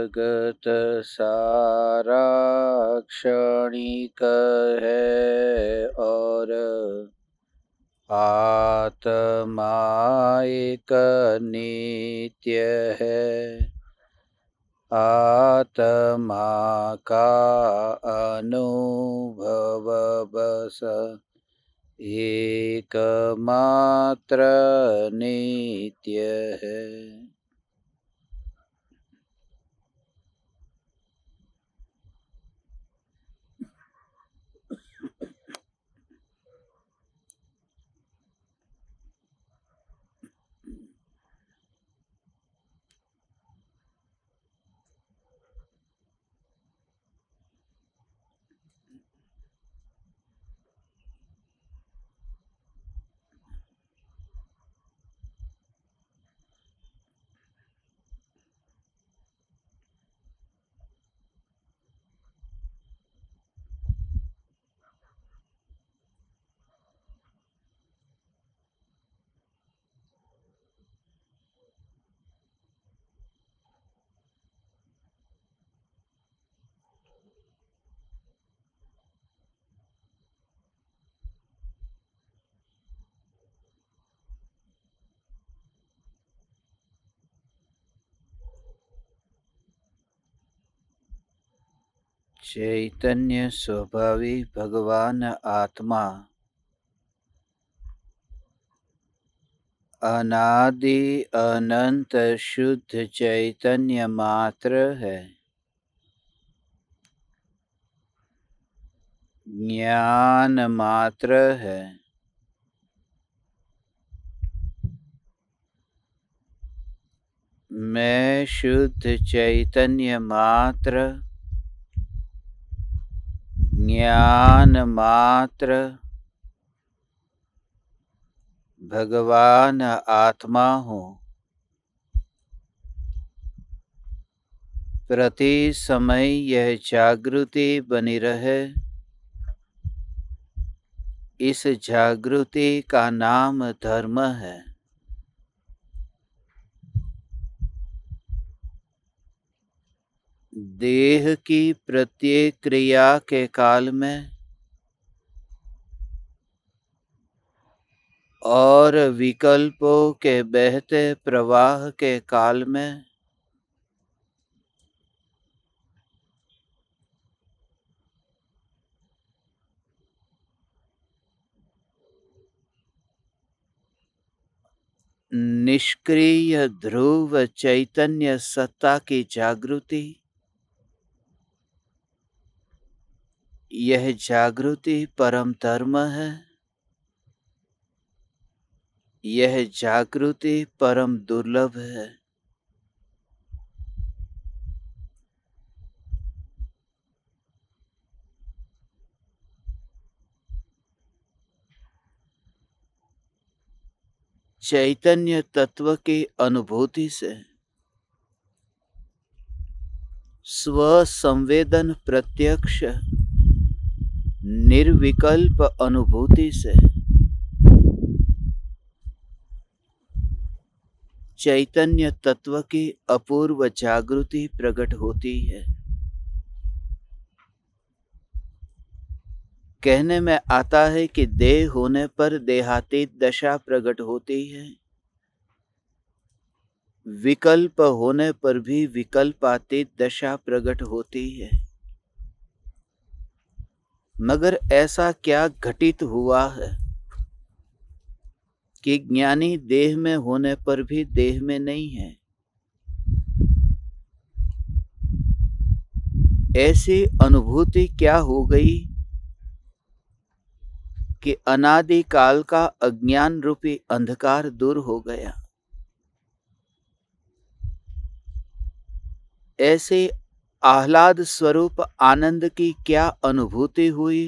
जगत सारा क्षणिक है और आत्मा एक नित्य है आत्मा का अनुभव बस एकमात्र नित्य है चैतन्य स्वभावी भगवान आत्मा अनादि अनंत शुद्ध चैतन्य मात्र है ज्ञान मात्र है मैं शुद्ध चैतन्य मात्र ज्ञान मात्र भगवान आत्मा हूँ प्रति समय यह जागृति बनी रहे इस जागृति का नाम धर्म है देह की प्रत्येक क्रिया के काल में और विकल्पों के बहते प्रवाह के काल में निष्क्रिय ध्रुव चैतन्य सत्ता की जागृति यह जागृति परम धर्म है यह जागृति परम दुर्लभ है चैतन्य तत्व की अनुभूति से स्व संवेदन प्रत्यक्ष निर्विकल्प अनुभूति से चैतन्य तत्व की अपूर्व जागृति प्रकट होती है कहने में आता है कि देह होने पर देहातीत दशा प्रकट होती है विकल्प होने पर भी विकल्पातीत दशा प्रकट होती है मगर ऐसा क्या घटित हुआ है कि ज्ञानी देह में होने पर भी देह में नहीं है ऐसी अनुभूति क्या हो गई कि अनादि काल का अज्ञान रूपी अंधकार दूर हो गया ऐसी आह्लाद स्वरूप आनंद की क्या अनुभूति हुई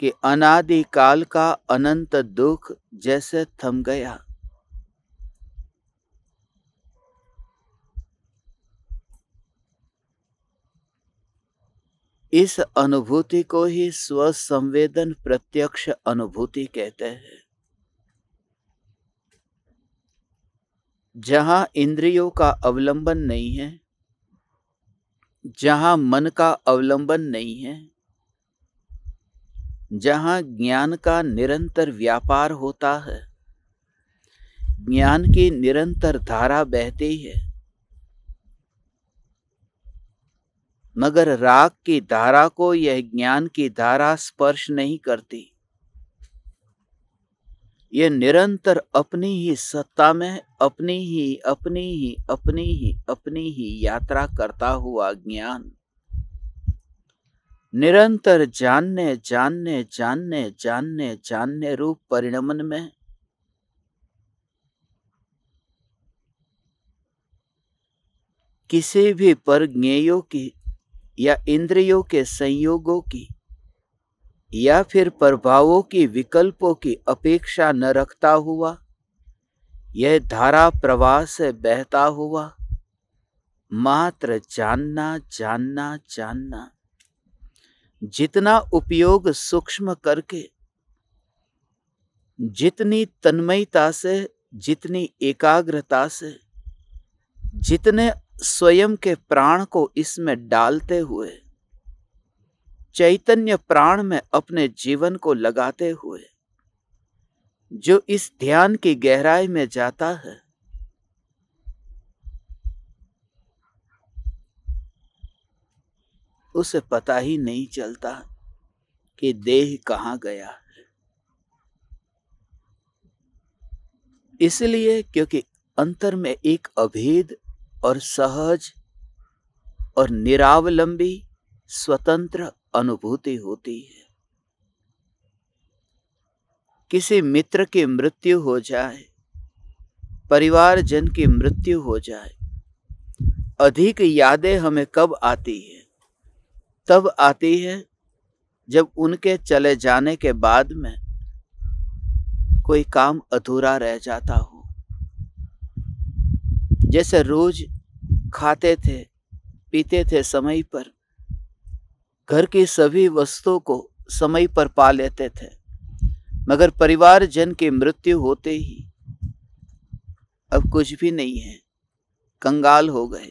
कि अनादि काल का अनंत दुख जैसे थम गया इस अनुभूति को ही स्वसंवेदन प्रत्यक्ष अनुभूति कहते हैं जहां इंद्रियों का अवलंबन नहीं है जहां मन का अवलंबन नहीं है जहां ज्ञान का निरंतर व्यापार होता है ज्ञान की निरंतर धारा बहती है मगर राग की धारा को यह ज्ञान की धारा स्पर्श नहीं करती ये निरंतर अपनी ही सत्ता में अपनी ही अपनी ही अपनी ही अपनी ही यात्रा करता हुआ ज्ञान निरंतर जानने जानने जानने जानने जानने रूप परिणमन में किसी भी पर ज्ञेयों की या इंद्रियों के संयोगों की या फिर प्रभावों की विकल्पों की अपेक्षा न रखता हुआ यह धारा प्रवाह से बहता हुआ मात्र जानना जानना जानना जितना उपयोग सूक्ष्म करके जितनी तन्मयता से जितनी एकाग्रता से जितने स्वयं के प्राण को इसमें डालते हुए चैतन्य प्राण में अपने जीवन को लगाते हुए जो इस ध्यान की गहराई में जाता है उसे पता ही नहीं चलता कि देह कहा गया है इसलिए क्योंकि अंतर में एक अभेद और सहज और निरावलंबी स्वतंत्र अनुभूति होती है किसी मित्र की मृत्यु हो जाए परिवारजन की मृत्यु हो जाए अधिक यादें हमें कब आती है तब आती है जब उनके चले जाने के बाद में कोई काम अधूरा रह जाता हो जैसे रोज खाते थे पीते थे समय पर घर की सभी वस्तुओं को समय पर पा लेते थे मगर परिवार जन की मृत्यु होते ही अब कुछ भी नहीं है कंगाल हो गए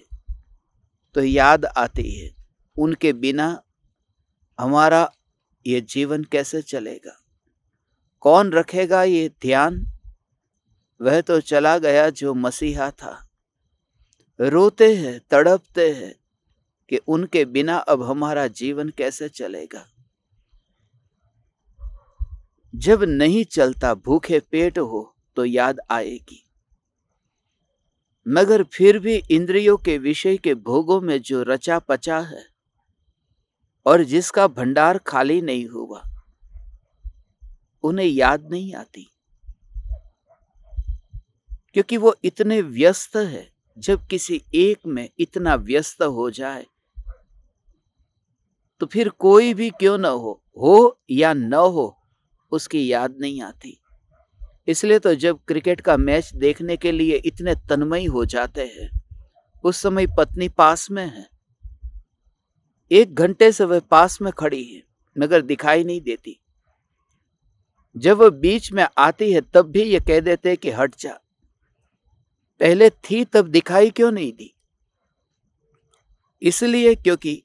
तो याद आती है उनके बिना हमारा ये जीवन कैसे चलेगा कौन रखेगा ये ध्यान वह तो चला गया जो मसीहा था रोते हैं तड़पते हैं कि उनके बिना अब हमारा जीवन कैसे चलेगा जब नहीं चलता भूखे पेट हो तो याद आएगी मगर फिर भी इंद्रियों के विषय के भोगों में जो रचा पचा है और जिसका भंडार खाली नहीं हुआ उन्हें याद नहीं आती क्योंकि वो इतने व्यस्त है जब किसी एक में इतना व्यस्त हो जाए तो फिर कोई भी क्यों ना हो हो या न हो उसकी याद नहीं आती इसलिए तो जब क्रिकेट का मैच देखने के लिए इतने तन्मयी हो जाते हैं उस समय पत्नी पास में है एक घंटे से वह पास में खड़ी है मगर दिखाई नहीं देती जब वह बीच में आती है तब भी यह कह देते कि हट जा पहले थी तब दिखाई क्यों नहीं दी इसलिए क्योंकि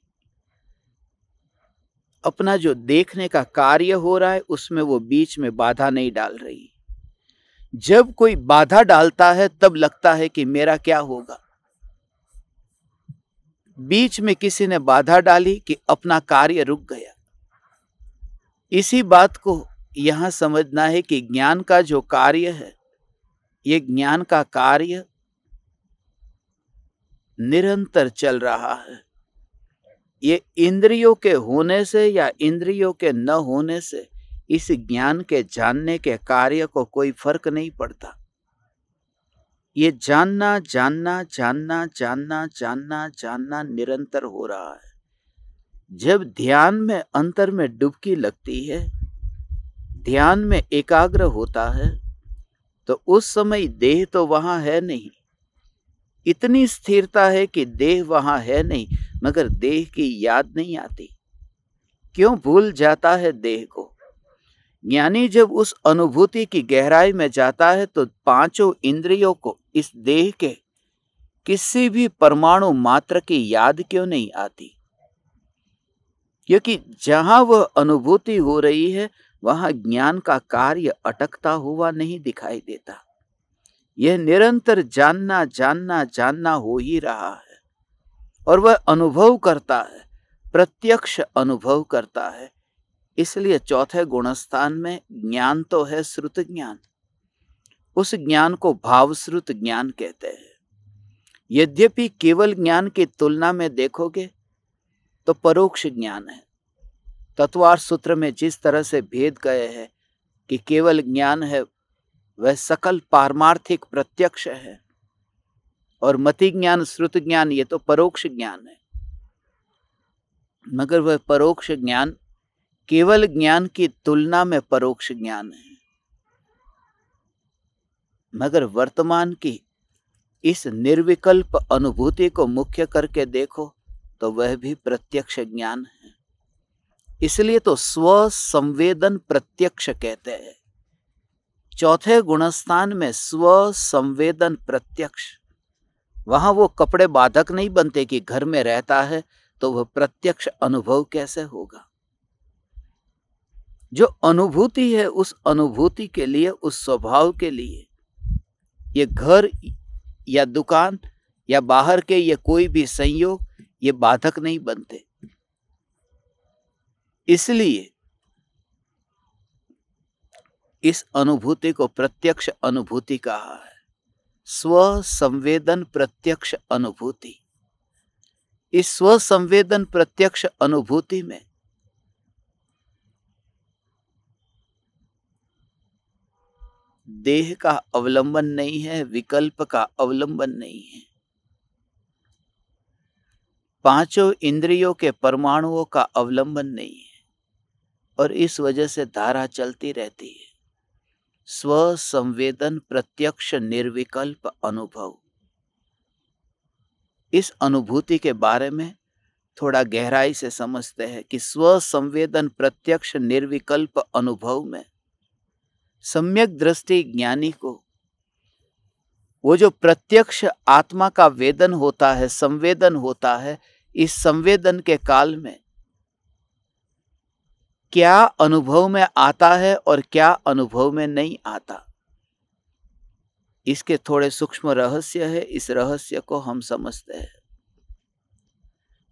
अपना जो देखने का कार्य हो रहा है उसमें वो बीच में बाधा नहीं डाल रही जब कोई बाधा डालता है तब लगता है कि मेरा क्या होगा बीच में किसी ने बाधा डाली कि अपना कार्य रुक गया इसी बात को यहां समझना है कि ज्ञान का जो कार्य है ये ज्ञान का कार्य निरंतर चल रहा है ये इंद्रियों के होने से या इंद्रियों के न होने से इस ज्ञान के जानने के कार्य को कोई फर्क नहीं पड़ता ये जानना जानना जानना जानना जानना जानना निरंतर हो रहा है जब ध्यान में अंतर में डुबकी लगती है ध्यान में एकाग्र होता है तो उस समय देह तो वहां है नहीं इतनी स्थिरता है कि देह वहां है नहीं मगर देह की याद नहीं आती क्यों भूल जाता है देह को ज्ञानी जब उस अनुभूति की गहराई में जाता है तो पांचों इंद्रियों को इस देह के किसी भी परमाणु मात्र की याद क्यों नहीं आती क्योंकि जहां वह अनुभूति हो रही है वहां ज्ञान का कार्य अटकता हुआ नहीं दिखाई देता यह निरंतर जानना जानना जानना हो ही रहा है और वह अनुभव करता है प्रत्यक्ष अनुभव करता है इसलिए चौथे गुणस्थान में ज्ञान तो है श्रुत ज्ञान उस ज्ञान को भावश्रुत ज्ञान कहते हैं यद्यपि केवल ज्ञान की तुलना में देखोगे तो परोक्ष ज्ञान है तत्वार सूत्र में जिस तरह से भेद गए हैं कि केवल ज्ञान है वह सकल पारमार्थिक प्रत्यक्ष है और मति ज्ञान श्रुत ज्ञान ये तो परोक्ष ज्ञान है मगर वह परोक्ष ज्ञान केवल ज्ञान की तुलना में परोक्ष ज्ञान है मगर वर्तमान की इस निर्विकल्प अनुभूति को मुख्य करके देखो तो वह भी प्रत्यक्ष ज्ञान है इसलिए तो स्व संवेदन प्रत्यक्ष कहते हैं चौथे गुणस्थान में स्व संवेदन प्रत्यक्ष वहां वो कपड़े बाधक नहीं बनते कि घर में रहता है तो वह प्रत्यक्ष अनुभव कैसे होगा जो अनुभूति है उस अनुभूति के लिए उस स्वभाव के लिए ये घर या दुकान या बाहर के ये कोई भी संयोग ये बाधक नहीं बनते इसलिए इस अनुभूति को प्रत्यक्ष अनुभूति कहा है स्व संवेदन प्रत्यक्ष अनुभूति इस स्व संवेदन प्रत्यक्ष अनुभूति में देह का अवलंबन नहीं है विकल्प का अवलंबन नहीं है पांचों इंद्रियों के परमाणुओं का अवलंबन नहीं है और इस वजह से धारा चलती रहती है स्व संवेदन प्रत्यक्ष निर्विकल्प अनुभव इस अनुभूति के बारे में थोड़ा गहराई से समझते हैं कि स्व संवेदन प्रत्यक्ष निर्विकल्प अनुभव में सम्यक दृष्टि ज्ञानी को वो जो प्रत्यक्ष आत्मा का वेदन होता है संवेदन होता है इस संवेदन के काल में क्या अनुभव में आता है और क्या अनुभव में नहीं आता इसके थोड़े सूक्ष्म रहस्य है इस रहस्य को हम समझते हैं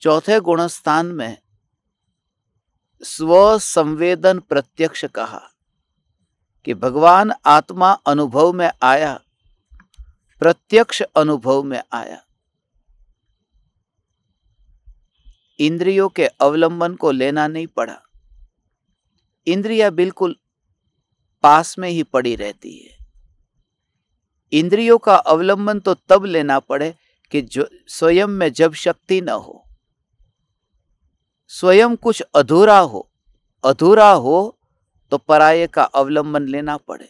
चौथे गुणस्थान में स्व संवेदन प्रत्यक्ष कहा कि भगवान आत्मा अनुभव में आया प्रत्यक्ष अनुभव में आया इंद्रियों के अवलंबन को लेना नहीं पड़ा इंद्रिया बिल्कुल पास में ही पड़ी रहती है इंद्रियों का अवलंबन तो तब लेना पड़े कि जो स्वयं में जब शक्ति न हो स्वयं कुछ अधूरा हो अधूरा हो तो पराये का अवलंबन लेना पड़े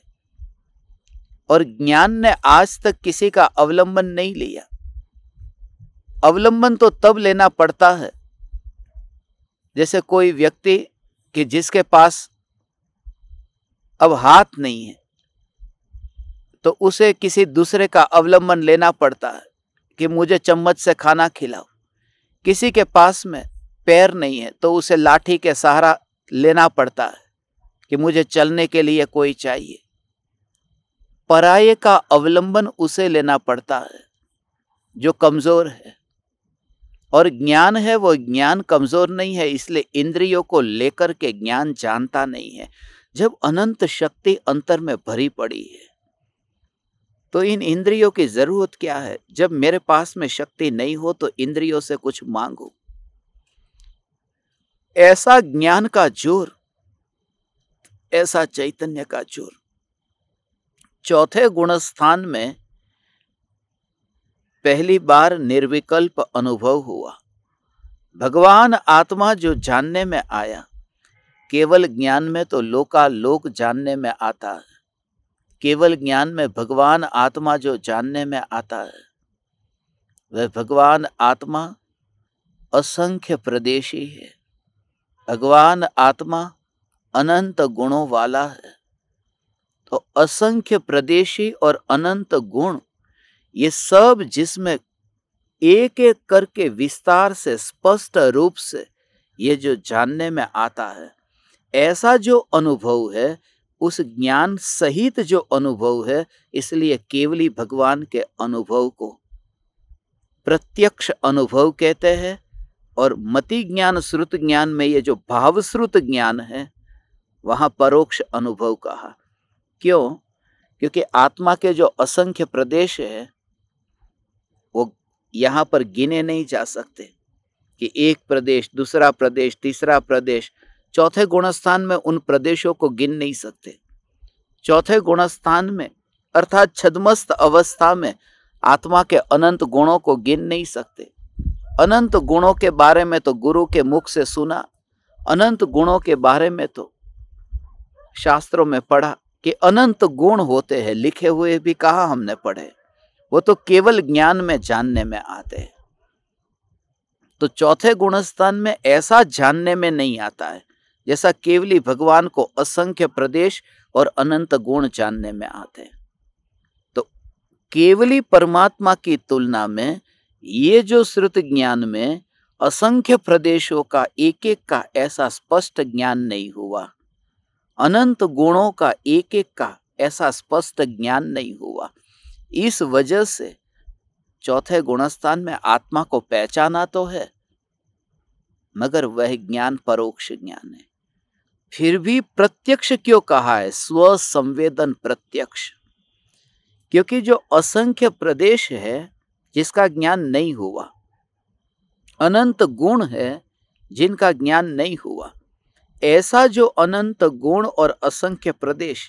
और ज्ञान ने आज तक किसी का अवलंबन नहीं लिया अवलंबन तो तब लेना पड़ता है जैसे कोई व्यक्ति कि जिसके पास अब हाथ नहीं है तो उसे किसी दूसरे का अवलंबन लेना पड़ता है कि मुझे चम्मच से खाना खिलाओ किसी के पास में पैर नहीं है तो उसे लाठी के सहारा लेना पड़ता है कि मुझे चलने के लिए कोई चाहिए पराये का अवलंबन उसे लेना पड़ता है जो कमज़ोर है और ज्ञान है वो ज्ञान कमज़ोर नहीं है इसलिए इंद्रियों को लेकर के ज्ञान जानता नहीं है जब अनंत शक्ति अंतर में भरी पड़ी है तो इन इंद्रियों की ज़रूरत क्या है जब मेरे पास में शक्ति नहीं हो तो इंद्रियों से कुछ मांगो ऐसा ज्ञान का जोर ऐसा चैतन्य का जोर चौथे गुणस्थान में पहली बार निर्विकल्प अनुभव हुआ भगवान आत्मा जो जानने में आया केवल ज्ञान में तो लोका लोक जानने में आता है केवल ज्ञान में भगवान आत्मा जो जानने में आता है वह भगवान आत्मा असंख्य प्रदेशी है भगवान आत्मा अनंत गुणों वाला है तो असंख्य प्रदेशी और अनंत गुण ये सब जिसमें एक एक करके विस्तार से स्पष्ट रूप से ये जो जानने में आता है ऐसा जो अनुभव है उस ज्ञान सहित जो अनुभव है इसलिए केवली भगवान के अनुभव को प्रत्यक्ष अनुभव कहते हैं और मति ज्ञान श्रुत ज्ञान में ये जो भावश्रुत ज्ञान है वहाँ परोक्ष अनुभव कहा क्यों क्योंकि आत्मा के जो असंख्य प्रदेश है यहाँ पर गिने नहीं जा सकते कि एक प्रदेश दूसरा प्रदेश तीसरा प्रदेश चौथे गुणस्थान में उन प्रदेशों को गिन नहीं सकते चौथे गुणस्थान में अर्थात छदमस्त अवस्था में आत्मा के अनंत गुणों को गिन नहीं सकते अनंत गुणों के बारे में तो गुरु के मुख से सुना अनंत गुणों के बारे में तो शास्त्रों में पढ़ा कि अनंत गुण होते हैं लिखे हुए भी कहा हमने पढ़े वो तो केवल ज्ञान में जानने में आते हैं तो चौथे गुणस्थान में ऐसा जानने में नहीं आता है जैसा केवली भगवान को असंख्य प्रदेश और अनंत गुण जानने में आते हैं तो केवली परमात्मा की तुलना में ये जो श्रुत ज्ञान में असंख्य प्रदेशों का एक एक का ऐसा स्पष्ट ज्ञान नहीं हुआ अनंत गुणों का एक एक का ऐसा स्पष्ट ज्ञान नहीं हुआ इस वजह से चौथे गुणस्थान में आत्मा को पहचाना तो है मगर वह ज्ञान परोक्ष ज्ञान है फिर भी प्रत्यक्ष क्यों कहा है स्व संवेदन प्रत्यक्ष क्योंकि जो असंख्य प्रदेश है जिसका ज्ञान नहीं हुआ अनंत गुण है जिनका ज्ञान नहीं हुआ ऐसा जो अनंत गुण और असंख्य प्रदेश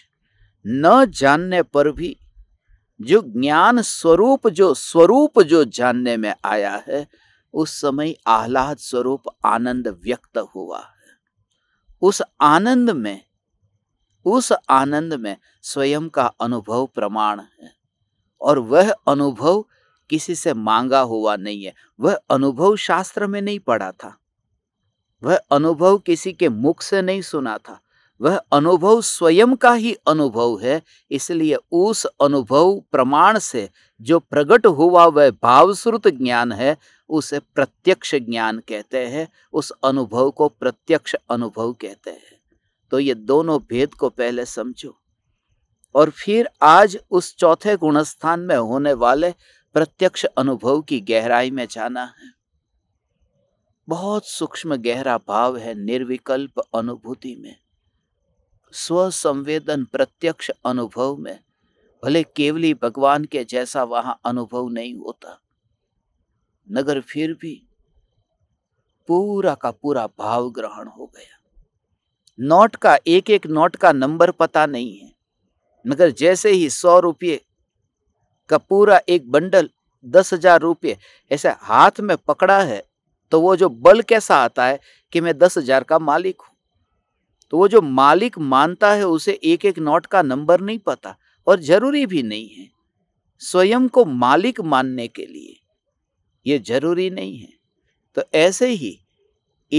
न जानने पर भी जो ज्ञान स्वरूप जो स्वरूप जो जानने में आया है उस समय आह्लाद स्वरूप आनंद व्यक्त हुआ है उस आनंद में उस आनंद में स्वयं का अनुभव प्रमाण है और वह अनुभव किसी से मांगा हुआ नहीं है वह अनुभव शास्त्र में नहीं पढ़ा था वह अनुभव किसी के मुख से नहीं सुना था वह अनुभव स्वयं का ही अनुभव है इसलिए उस अनुभव प्रमाण से जो प्रकट हुआ वह भावश्रुत ज्ञान है उसे प्रत्यक्ष ज्ञान कहते हैं उस अनुभव को प्रत्यक्ष अनुभव कहते हैं तो ये दोनों भेद को पहले समझो और फिर आज उस चौथे गुणस्थान में होने वाले प्रत्यक्ष अनुभव की गहराई में जाना है बहुत सूक्ष्म गहरा भाव है निर्विकल्प अनुभूति में स्वसंवेदन प्रत्यक्ष अनुभव में भले केवली भगवान के जैसा वहां अनुभव नहीं होता नगर फिर भी पूरा का पूरा भाव ग्रहण हो गया नोट का एक एक नोट का नंबर पता नहीं है मगर जैसे ही सौ रुपये का पूरा एक बंडल दस हजार रुपये ऐसे हाथ में पकड़ा है तो वो जो बल कैसा आता है कि मैं दस हजार का मालिक हूं तो वो जो मालिक मानता है उसे एक एक नोट का नंबर नहीं पता और जरूरी भी नहीं है स्वयं को मालिक मानने के लिए ये जरूरी नहीं है तो ऐसे ही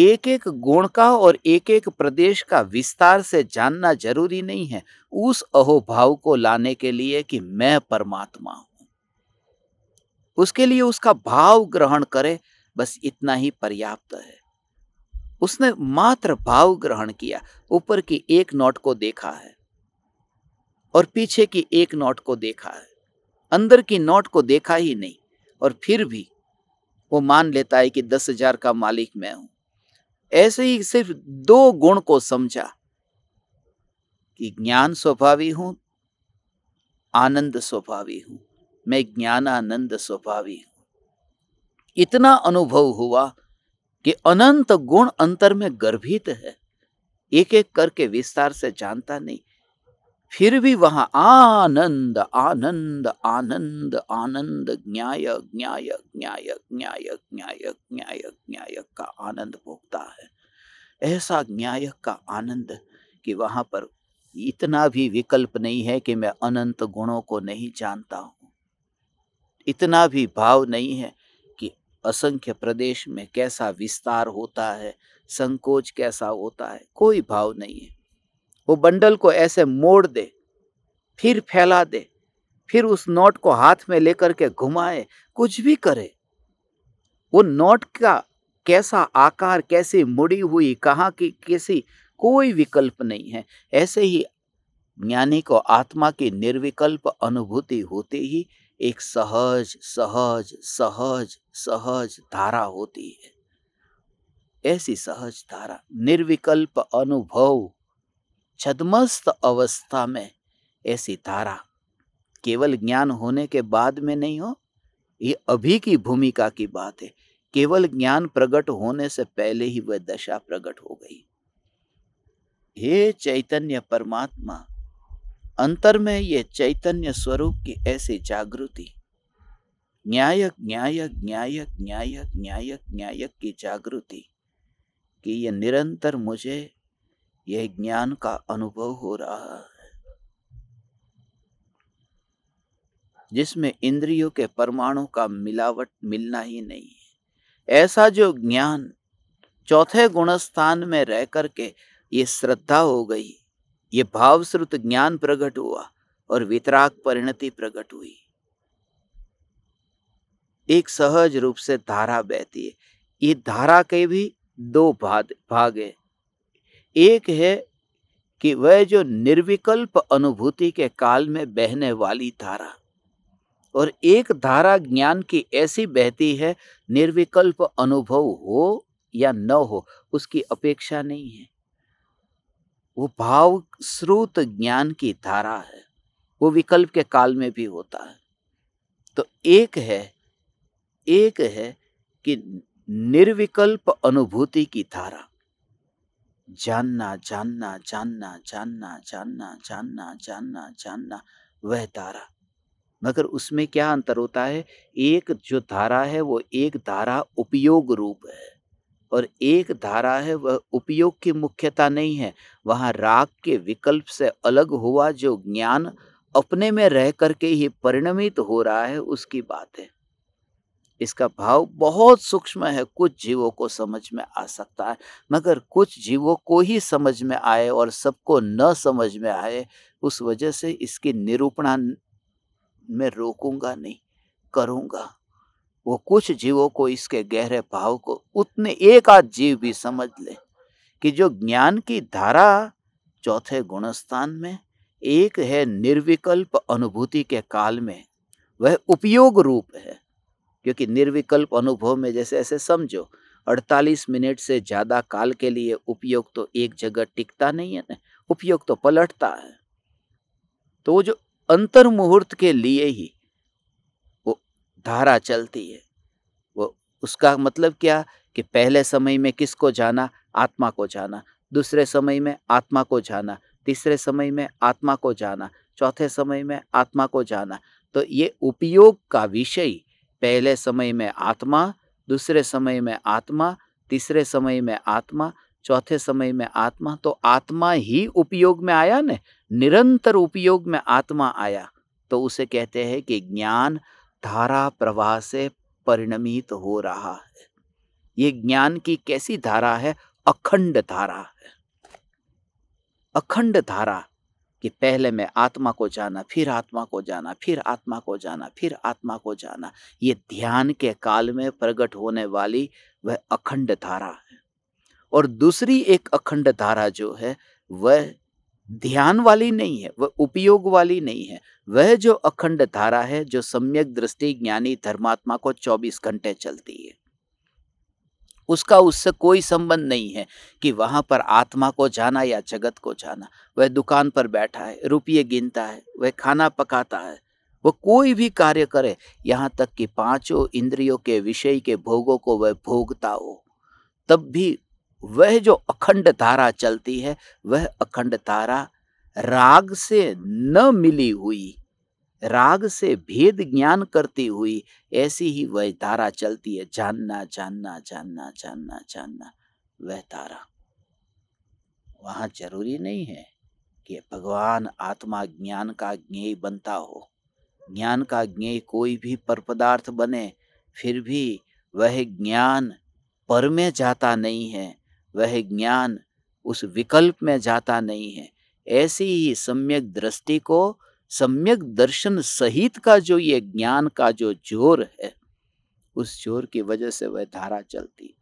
एक एक गुण का और एक एक प्रदेश का विस्तार से जानना जरूरी नहीं है उस अहोभाव को लाने के लिए कि मैं परमात्मा हूं उसके लिए उसका भाव ग्रहण करे बस इतना ही पर्याप्त है उसने मात्र भाव ग्रहण किया ऊपर की एक नोट को देखा है और पीछे की एक नोट को देखा है अंदर की नोट को देखा ही नहीं और फिर भी वो मान लेता है कि दस हजार का मालिक मैं हूं ऐसे ही सिर्फ दो गुण को समझा कि ज्ञान स्वभावी हूं आनंद स्वभावी हूं मैं ज्ञान आनंद स्वभावी हूं इतना अनुभव हुआ कि अनंत गुण अंतर में गर्भित है एक एक करके विस्तार से जानता नहीं फिर भी वहां आनंद आनंद आनंद आनंद ज्ञाय ज्ञाय ज्ञाय ज्ञाय ज्ञाय ज्ञाय ज्ञाय का आनंद भोगता है ऐसा ज्ञाय का आनंद कि वहां पर इतना भी विकल्प नहीं है कि मैं अनंत गुणों को नहीं जानता हूं इतना भी भाव नहीं है असंख्य प्रदेश में कैसा विस्तार होता है संकोच कैसा होता है कोई भाव नहीं है वो बंडल को ऐसे मोड़ दे फिर फैला दे फिर उस नोट को हाथ में लेकर के घुमाए कुछ भी करे वो नोट का कैसा आकार कैसी मुड़ी हुई कहाँ की किसी कोई विकल्प नहीं है ऐसे ही ज्ञानी को आत्मा की निर्विकल्प अनुभूति होते ही एक सहज सहज सहज सहज धारा होती है ऐसी सहज धारा निर्विकल्प अनुभव छदमस्त अवस्था में ऐसी धारा केवल ज्ञान होने के बाद में नहीं हो ये अभी की भूमिका की बात है केवल ज्ञान प्रकट होने से पहले ही वह दशा प्रकट हो गई हे चैतन्य परमात्मा अंतर में ये चैतन्य स्वरूप की ऐसी जागृति न्यायक न्यायक न्यायक न्यायक न्यायक न्यायक की जागृति कि यह निरंतर मुझे यह ज्ञान का अनुभव हो रहा है जिसमें इंद्रियों के परमाणु का मिलावट मिलना ही नहीं है ऐसा जो ज्ञान चौथे गुणस्थान में रह करके ये श्रद्धा हो गई ये भावश्रुत ज्ञान प्रकट हुआ और वितराग परिणति प्रकट हुई एक सहज रूप से धारा बहती है ये धारा के भी दो भाग भाग है एक है कि वह जो निर्विकल्प अनुभूति के काल में बहने वाली धारा और एक धारा ज्ञान की ऐसी बहती है निर्विकल्प अनुभव हो या न हो उसकी अपेक्षा नहीं है वो भाव स्रोत ज्ञान की धारा है वो विकल्प के काल में भी होता है तो एक है एक है कि निर्विकल्प अनुभूति की धारा जानना जानना जानना जानना जानना जानना जानना जानना वह धारा मगर उसमें क्या अंतर होता है एक जो धारा है वो एक धारा उपयोग रूप है और एक धारा है वह उपयोग की मुख्यता नहीं है वहाँ राग के विकल्प से अलग हुआ जो ज्ञान अपने में रह करके ही परिणमित हो रहा है उसकी बात है इसका भाव बहुत सूक्ष्म है कुछ जीवों को समझ में आ सकता है मगर कुछ जीवों को ही समझ में आए और सबको न समझ में आए उस वजह से इसकी निरूपणा में रोकूंगा नहीं करूंगा वो कुछ जीवों को इसके गहरे भाव को उतने एक आध जीव भी समझ ले कि जो ज्ञान की धारा चौथे गुणस्थान में एक है निर्विकल्प अनुभूति के काल में वह उपयोग रूप है क्योंकि निर्विकल्प अनुभव में जैसे ऐसे समझो 48 मिनट से ज़्यादा काल के लिए उपयोग तो एक जगह टिकता नहीं है ना उपयोग तो पलटता है तो वो जो अंतर मुहूर्त के लिए ही धारा चलती है वो उसका मतलब क्या कि पहले समय में किसको जाना आत्मा को जाना दूसरे समय में आत्मा को जाना तीसरे समय में आत्मा को जाना चौथे समय में आत्मा को जाना तो ये उपयोग का विषय पहले समय में आत्मा दूसरे समय में आत्मा तीसरे समय में आत्मा चौथे समय में आत्मा तो आत्मा ही उपयोग में आया ने निरंतर उपयोग में आत्मा आया तो उसे कहते हैं कि ज्ञान धारा प्रवाह से परिणमित हो रहा है ये ज्ञान की कैसी धारा है अखंड धारा है अखंड धारा कि पहले मैं आत्मा को जाना फिर आत्मा को जाना फिर आत्मा को जाना फिर आत्मा को जाना ये ध्यान के काल में प्रकट होने वाली वह अखंड धारा है और दूसरी एक अखंड धारा जो है वह ध्यान वाली नहीं है वह उपयोग वाली नहीं है वह जो अखंड धारा है जो सम्यक दृष्टि ज्ञानी धर्मात्मा को 24 घंटे चलती है उसका उससे कोई संबंध नहीं है कि वहां पर आत्मा को जाना या जगत को जाना वह दुकान पर बैठा है रुपये गिनता है वह खाना पकाता है वह कोई भी कार्य करे यहाँ तक कि पांचों इंद्रियों के विषय के भोगों को वह भोगता हो तब भी वह जो अखंड धारा चलती है वह अखंड तारा राग से न मिली हुई राग से भेद ज्ञान करती हुई ऐसी ही वह धारा चलती है जानना जानना जानना जानना जानना वह तारा वहां जरूरी नहीं है कि भगवान आत्मा ज्ञान का ज्ञेय बनता हो ज्ञान का ज्ञेय कोई भी पर पदार्थ बने फिर भी वह ज्ञान पर में जाता नहीं है वह ज्ञान उस विकल्प में जाता नहीं है ऐसी ही सम्यक दृष्टि को सम्यक दर्शन सहित का जो ये ज्ञान का जो जोर है उस जोर की वजह से वह धारा चलती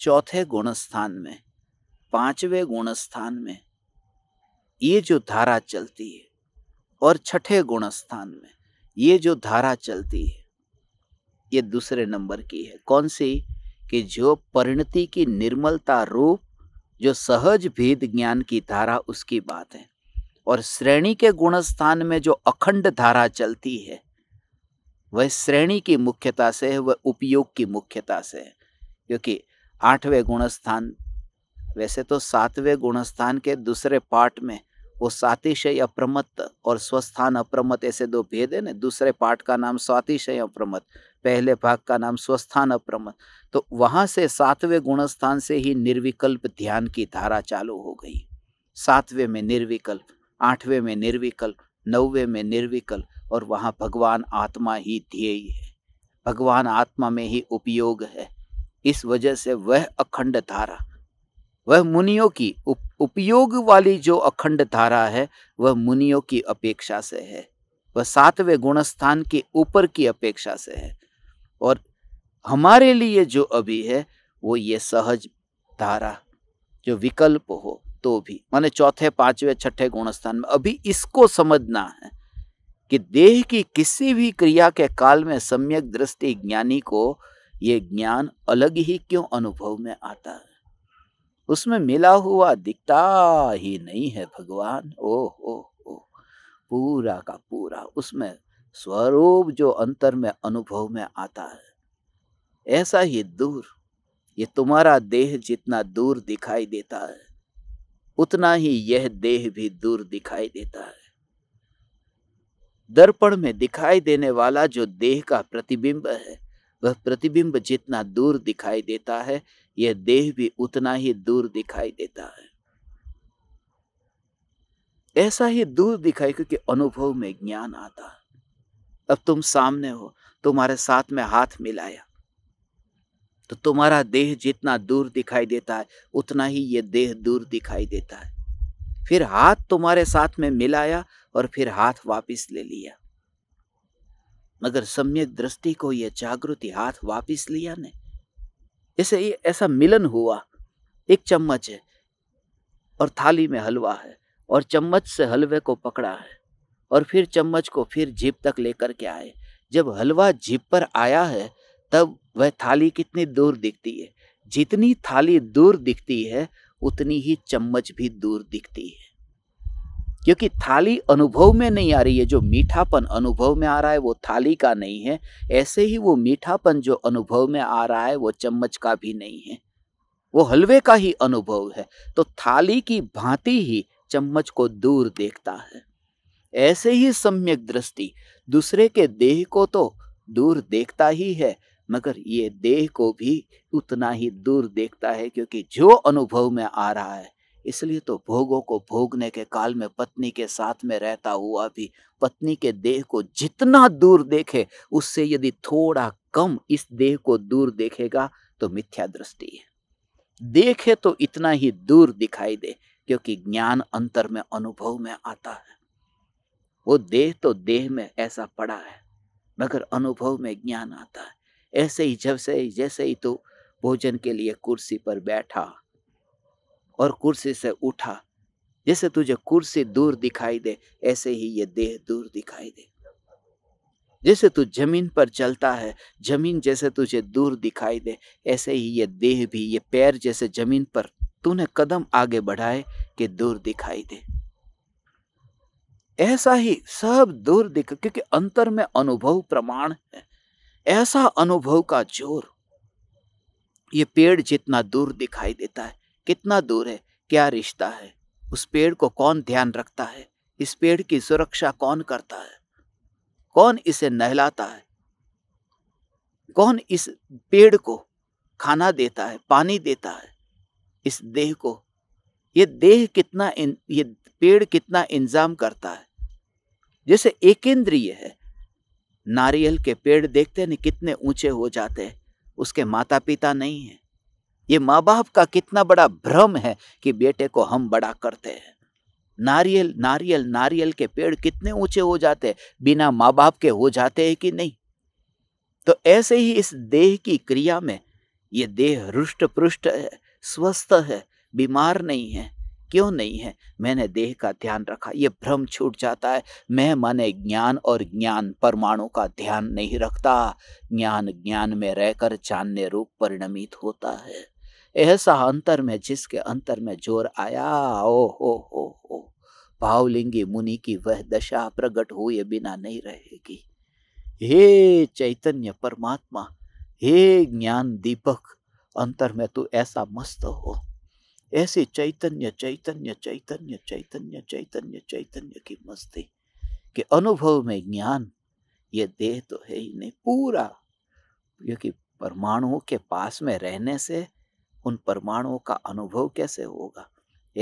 चौथे गुणस्थान में पांचवें गुणस्थान में ये जो धारा चलती है और छठे गुणस्थान में ये जो धारा चलती है ये दूसरे नंबर की है कौन सी कि जो परिणति की निर्मलता रूप जो सहज भेद ज्ञान की धारा उसकी बात है और श्रेणी के गुणस्थान में जो अखंड धारा चलती है वह श्रेणी की मुख्यता से है वह उपयोग की मुख्यता से है क्योंकि आठवें गुणस्थान वैसे तो सातवें गुणस्थान के दूसरे पार्ट में वो स्वातिशय अप्रमत और स्वस्थान अप्रमत ऐसे दो भेद है ना दूसरे पाठ का नाम स्वातिशय अप्रमत पहले भाग का नाम स्वस्थान अप्रमत तो वहाँ से सातवें गुणस्थान से ही निर्विकल्प ध्यान की धारा चालू हो गई सातवें में निर्विकल्प आठवें में निर्विकल्प नौवे में निर्विकल्प और वहाँ भगवान आत्मा ही ध्येय है भगवान आत्मा में ही उपयोग है इस वजह से वह अखंड धारा वह मुनियों की उप, उपयोग वाली जो अखंड धारा है वह मुनियों की अपेक्षा से है वह सातवें गुणस्थान के ऊपर की अपेक्षा से है और हमारे लिए जो अभी है वो ये सहज धारा जो विकल्प हो तो भी माने चौथे पांचवें छठे गुणस्थान में अभी इसको समझना है कि देह की किसी भी क्रिया के काल में सम्यक दृष्टि ज्ञानी को ये ज्ञान अलग ही क्यों अनुभव में आता है उसमें मिला हुआ दिखता ही नहीं है भगवान ओ हो पूरा का पूरा उसमें स्वरूप जो अंतर में अनुभव में आता है ऐसा ही दूर ये तुम्हारा देह जितना दूर दिखाई देता है उतना ही यह देह भी दूर दिखाई देता है दर्पण में दिखाई देने वाला जो देह का प्रतिबिंब है वह प्रतिबिंब जितना दूर दिखाई देता है यह देह भी उतना ही दूर दिखाई देता है ऐसा ही दूर दिखाई क्योंकि अनुभव में ज्ञान आता है अब तुम सामने हो तुम्हारे साथ में हाथ मिलाया तो तुम्हारा देह जितना दूर दिखाई देता है उतना ही ये देह दूर दिखाई देता है फिर हाथ तुम्हारे साथ में मिलाया और फिर हाथ वापिस ले लिया मगर सम्यक दृष्टि को यह जागृति हाथ वापिस लिया नहीं जैसे ये ऐसा मिलन हुआ एक चम्मच है और थाली में हलवा है और चम्मच से हलवे को पकड़ा है और फिर चम्मच को फिर जीप तक लेकर के आए जब हलवा जीप पर आया है तब वह थाली कितनी दूर दिखती है जितनी थाली दूर दिखती है उतनी ही चम्मच भी दूर दिखती है क्योंकि थाली अनुभव में नहीं आ रही है जो मीठापन अनुभव में आ रहा है वो थाली का नहीं है ऐसे ही वो मीठापन जो अनुभव में आ रहा है वो चम्मच का भी नहीं है वो हलवे का ही अनुभव है तो थाली की भांति ही चम्मच को दूर देखता है ऐसे ही सम्यक दृष्टि दूसरे के देह को तो दूर देखता ही है मगर ये देह को भी उतना ही दूर देखता है क्योंकि जो अनुभव में आ रहा है इसलिए तो भोगों को भोगने के काल में पत्नी के साथ में रहता हुआ भी पत्नी के देह को जितना दूर देखे उससे यदि थोड़ा कम इस देह को दूर देखेगा तो मिथ्या दृष्टि है देखे तो इतना ही दूर दिखाई दे क्योंकि ज्ञान अंतर में अनुभव में आता है वो देह तो देह में ऐसा पड़ा है मगर अनुभव में ज्ञान आता है ऐसे ही जब से जैसे ही तो भोजन के लिए कुर्सी पर बैठा और कुर्सी से उठा जैसे तुझे कुर्सी दूर दिखाई दे ऐसे ही ये देह दूर दिखाई दे जैसे तू जमीन पर चलता है जमीन जैसे तुझे दूर दिखाई दे ऐसे ही ये देह भी ये पैर जैसे जमीन पर तूने कदम आगे बढ़ाए कि दूर दिखाई दे ऐसा ही सब दूर दिख क्योंकि अंतर में अनुभव प्रमाण है ऐसा अनुभव का जोर ये पेड़ जितना दूर दिखाई देता है कितना दूर है क्या रिश्ता है उस पेड़ को कौन ध्यान रखता है इस पेड़ की सुरक्षा कौन करता है कौन इसे नहलाता है कौन इस पेड़ को खाना देता है पानी देता है इस देह को ये देह कितना इन, ये पेड़ कितना इंजाम करता है जैसे एकेंद्रीय है नारियल के पेड़ देखते हैं कितने ऊंचे हो जाते हैं उसके माता पिता नहीं हैं ये माँ बाप का कितना बड़ा भ्रम है कि बेटे को हम बड़ा करते हैं नारियल नारियल नारियल के पेड़ कितने ऊंचे हो जाते हैं बिना माँ बाप के हो जाते हैं कि नहीं तो ऐसे ही इस देह की क्रिया में ये देह रुष्ट पृष्ट है स्वस्थ है बीमार नहीं है क्यों नहीं है मैंने देह का ध्यान रखा ये भ्रम छूट जाता है मैं माने ज्ञान और ज्ञान परमाणु का ध्यान नहीं रखता ज्ञान ज्ञान में रहकर चांदने रूप परिणमित होता है ऐसा अंतर में जिसके अंतर में जोर आया ओ हो हो हो भावलिंगी मुनि की वह दशा प्रकट हुए बिना नहीं रहेगी हे चैतन्य परमात्मा हे ज्ञान दीपक अंतर में तू ऐसा मस्त हो ऐसे चैतन्य चैतन्य चैतन्य चैतन्य चैतन्य चैतन्य की मस्ती के अनुभव में ज्ञान ये देह तो है ही नहीं पूरा क्योंकि परमाणुओं के पास में रहने से उन परमाणुओं का अनुभव कैसे होगा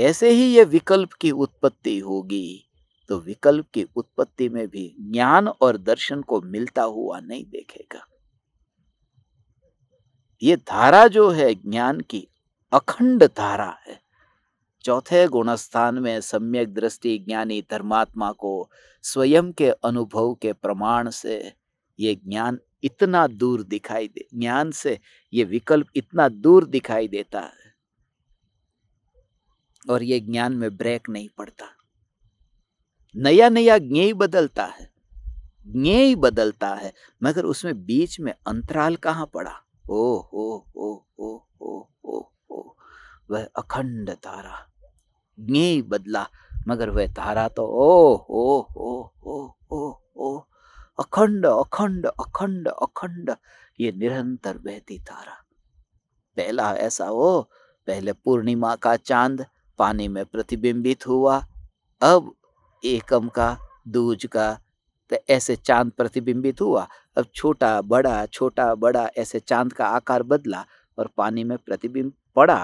ऐसे ही ये विकल्प की उत्पत्ति होगी तो विकल्प की उत्पत्ति में भी ज्ञान और दर्शन को मिलता हुआ नहीं देखेगा ये धारा जो है ज्ञान की अखंड धारा है चौथे गुणस्थान में सम्यक दृष्टि ज्ञानी धर्मात्मा को स्वयं के अनुभव के प्रमाण से ये ज्ञान इतना दूर दिखाई दे ज्ञान से ये विकल्प इतना दूर दिखाई देता है और ये ज्ञान में ब्रेक नहीं पड़ता नया नया ज्ञेय बदलता है ज्ञेय बदलता है मगर उसमें बीच में अंतराल कहाँ पड़ा ओ हो हो हो हो हो हो वह अखंड तारा ज्ञेय बदला मगर वह तारा तो ओ हो हो हो अखंड अखंड अखंड अखंड ये निरंतर बहती तारा पहला ऐसा हो पहले पूर्णिमा का चांद पानी में प्रतिबिंबित हुआ अब एकम का दूज का तो ऐसे चांद प्रतिबिंबित हुआ अब छोटा बड़ा छोटा बड़ा ऐसे चांद का आकार बदला और पानी में प्रतिबिंब पड़ा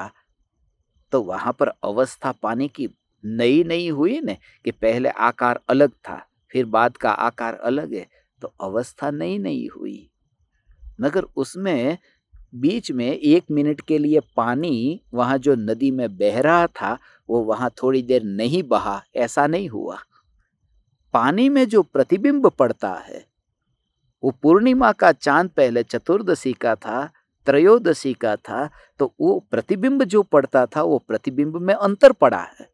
तो वहां पर अवस्था पानी की नई नई हुई ने कि पहले आकार अलग था फिर बाद का आकार अलग है तो अवस्था नहीं नहीं हुई मगर उसमें बीच में एक मिनट के लिए पानी वहाँ जो नदी में बह रहा था वो वहाँ थोड़ी देर नहीं बहा ऐसा नहीं हुआ पानी में जो प्रतिबिंब पड़ता है वो पूर्णिमा का चांद पहले चतुर्दशी का था त्रयोदशी का था तो वो प्रतिबिंब जो पड़ता था वो प्रतिबिंब में अंतर पड़ा है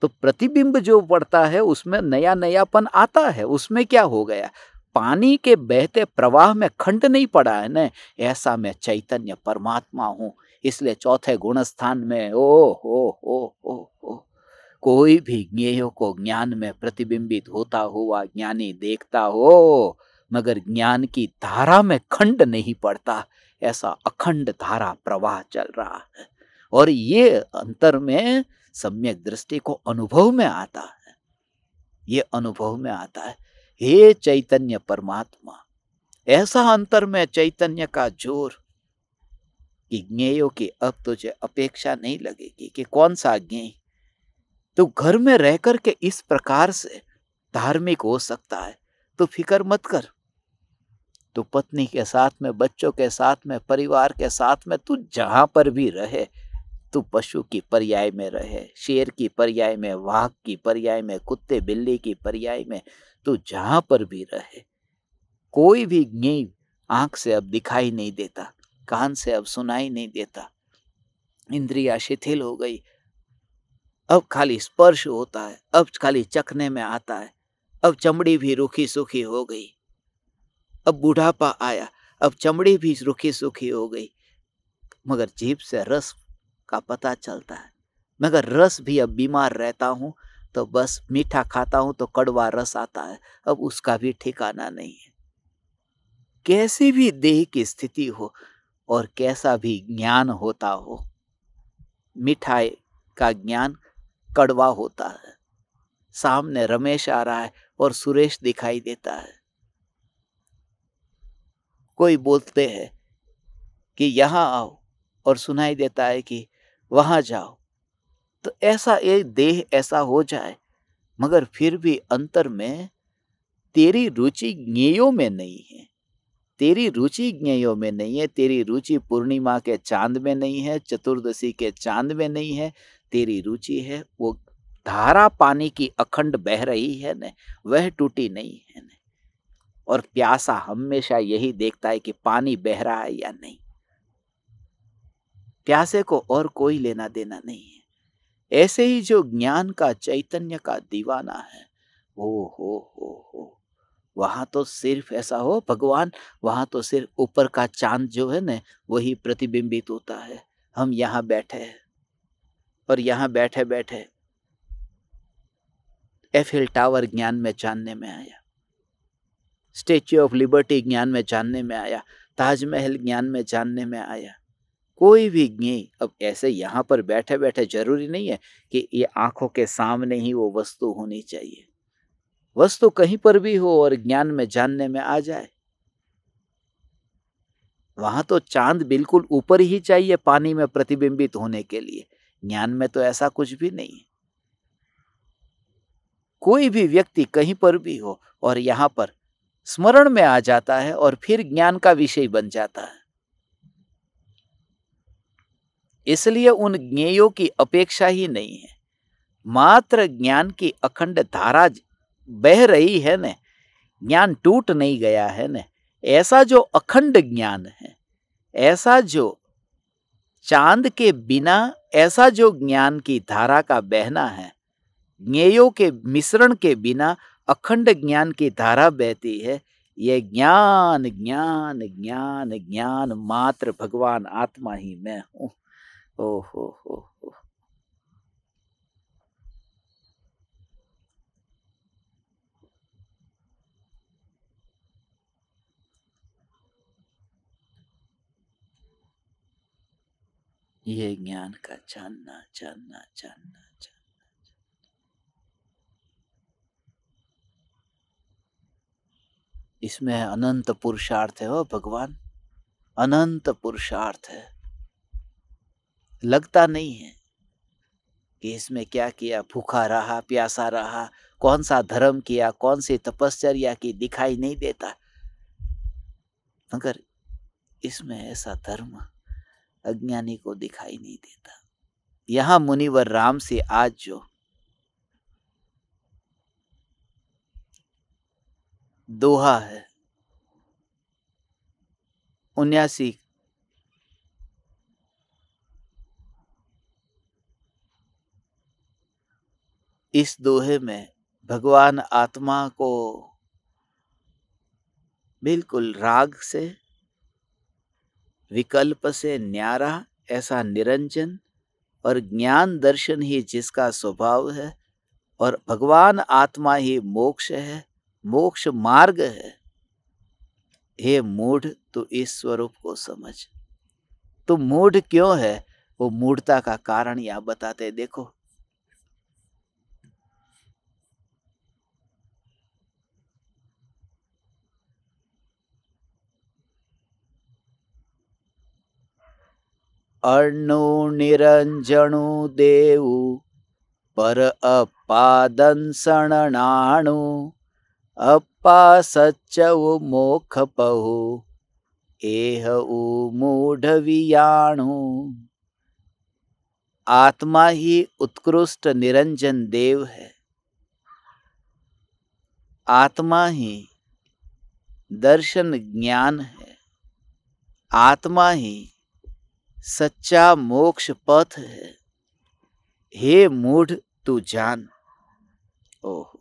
तो प्रतिबिंब जो पड़ता है उसमें नया नयापन आता है उसमें क्या हो गया पानी के बहते प्रवाह में खंड नहीं पड़ा है न ऐसा मैं चैतन्य परमात्मा हूँ इसलिए चौथे गुण स्थान में ओ हो हो हो हो कोई भी ज्ञेय को ज्ञान में प्रतिबिंबित होता हुआ ज्ञानी देखता हो मगर ज्ञान की धारा में खंड नहीं पड़ता ऐसा अखंड धारा प्रवाह चल रहा है और ये अंतर में सम्यक दृष्टि को अनुभव में आता है ये अनुभव में आता है हे चैतन्य परमात्मा ऐसा अंतर में चैतन्य का जोर कि ज्ञेयो की अब तुझे अपेक्षा नहीं लगेगी कि कौन सा ज्ञेय तो घर में रह कर के इस प्रकार से धार्मिक हो सकता है तो फिक्र मत कर तो पत्नी के साथ में बच्चों के साथ में परिवार के साथ में तू जहां पर भी रहे तू पशु की पर्याय में रहे शेर की पर्याय में वाघ की पर्याय में कुत्ते बिल्ली की पर्याय में तू जहां पर भी रहे कोई भी ज्ञेय आंख से अब दिखाई नहीं देता कान से अब सुनाई नहीं देता इंद्रिया शिथिल हो गई अब खाली स्पर्श होता है अब खाली चखने में आता है अब चमड़ी भी रुखी सुखी हो गई अब बुढ़ापा आया अब चमड़ी भी रुखी सुखी हो गई मगर जीभ से रस का पता चलता है मगर रस भी अब बीमार रहता हूँ तो बस मीठा खाता हूँ तो कड़वा रस आता है अब उसका भी ठिकाना नहीं है कैसी भी देह की स्थिति हो और कैसा भी ज्ञान होता हो मिठाई का ज्ञान कड़वा होता है सामने रमेश आ रहा है और सुरेश दिखाई देता है कोई बोलते हैं कि यहां आओ और सुनाई देता है कि वहाँ जाओ तो ऐसा ये देह ऐसा हो जाए मगर फिर भी अंतर में तेरी रुचि ज्ञेयों में नहीं है तेरी रुचि ज्ञेयों में नहीं है तेरी रुचि पूर्णिमा के चांद में नहीं है चतुर्दशी के चांद में नहीं है तेरी रुचि है वो धारा पानी की अखंड बह रही है न वह टूटी नहीं है न और प्यासा हमेशा यही देखता है कि पानी बह रहा है या नहीं प्यासे को और कोई लेना देना नहीं है ऐसे ही जो ज्ञान का चैतन्य का दीवाना है ओ हो हो हो वहां तो सिर्फ ऐसा हो भगवान वहां तो सिर्फ ऊपर का चांद जो है ना वही प्रतिबिंबित होता है हम यहाँ बैठे हैं और यहाँ बैठे बैठे एफिल टावर ज्ञान में जानने में आया स्टेच्यू ऑफ लिबर्टी ज्ञान में जानने में आया ताजमहल ज्ञान में जानने में आया कोई भी ज्ञे अब ऐसे यहाँ पर बैठे बैठे जरूरी नहीं है कि ये आंखों के सामने ही वो वस्तु होनी चाहिए वस्तु कहीं पर भी हो और ज्ञान में जानने में आ जाए वहां तो चांद बिल्कुल ऊपर ही चाहिए पानी में प्रतिबिंबित होने के लिए ज्ञान में तो ऐसा कुछ भी नहीं है कोई भी व्यक्ति कहीं पर भी हो और यहां पर स्मरण में आ जाता है और फिर ज्ञान का विषय बन जाता है इसलिए उन ज्ञेयों की अपेक्षा ही नहीं है मात्र ज्ञान की अखंड धारा बह रही है न ज्ञान टूट नहीं गया है न ऐसा जो अखंड ज्ञान है ऐसा जो चांद के बिना ऐसा जो ज्ञान की धारा का बहना है ज्ञेयों के मिश्रण के बिना अखंड ज्ञान की धारा बहती है यह ज्ञान ज्ञान ज्ञान ज्ञान मात्र भगवान आत्मा ही मैं हूँ हो oh, हो oh, oh, ये ज्ञान का जानना जानना जानना जानना इसमें अनंत पुरुषार्थ है ओ भगवान अनंत पुरुषार्थ है लगता नहीं है कि इसमें क्या किया भूखा रहा प्यासा रहा कौन सा धर्म किया कौन सी तपश्चर्या की दिखाई नहीं देता मगर इसमें ऐसा धर्म अज्ञानी को दिखाई नहीं देता यहां मुनिवर राम से आज जो दोहा है उन्यासी इस दोहे में भगवान आत्मा को बिल्कुल राग से विकल्प से न्यारा ऐसा निरंजन और ज्ञान दर्शन ही जिसका स्वभाव है और भगवान आत्मा ही मोक्ष है मोक्ष मार्ग है हे मूढ़ तू इस स्वरूप को समझ तो मूढ़ क्यों है वो मूढ़ता का कारण यहाँ बताते देखो अर्णु निरंजनु देवु पर अपादन शरणाणु अपा सच मोख पहु एह उ मूढ़ियाणु आत्मा ही उत्कृष्ट निरंजन देव है आत्मा ही दर्शन ज्ञान है आत्मा ही सच्चा मोक्ष पथ है हे मूढ़ तू जान ओह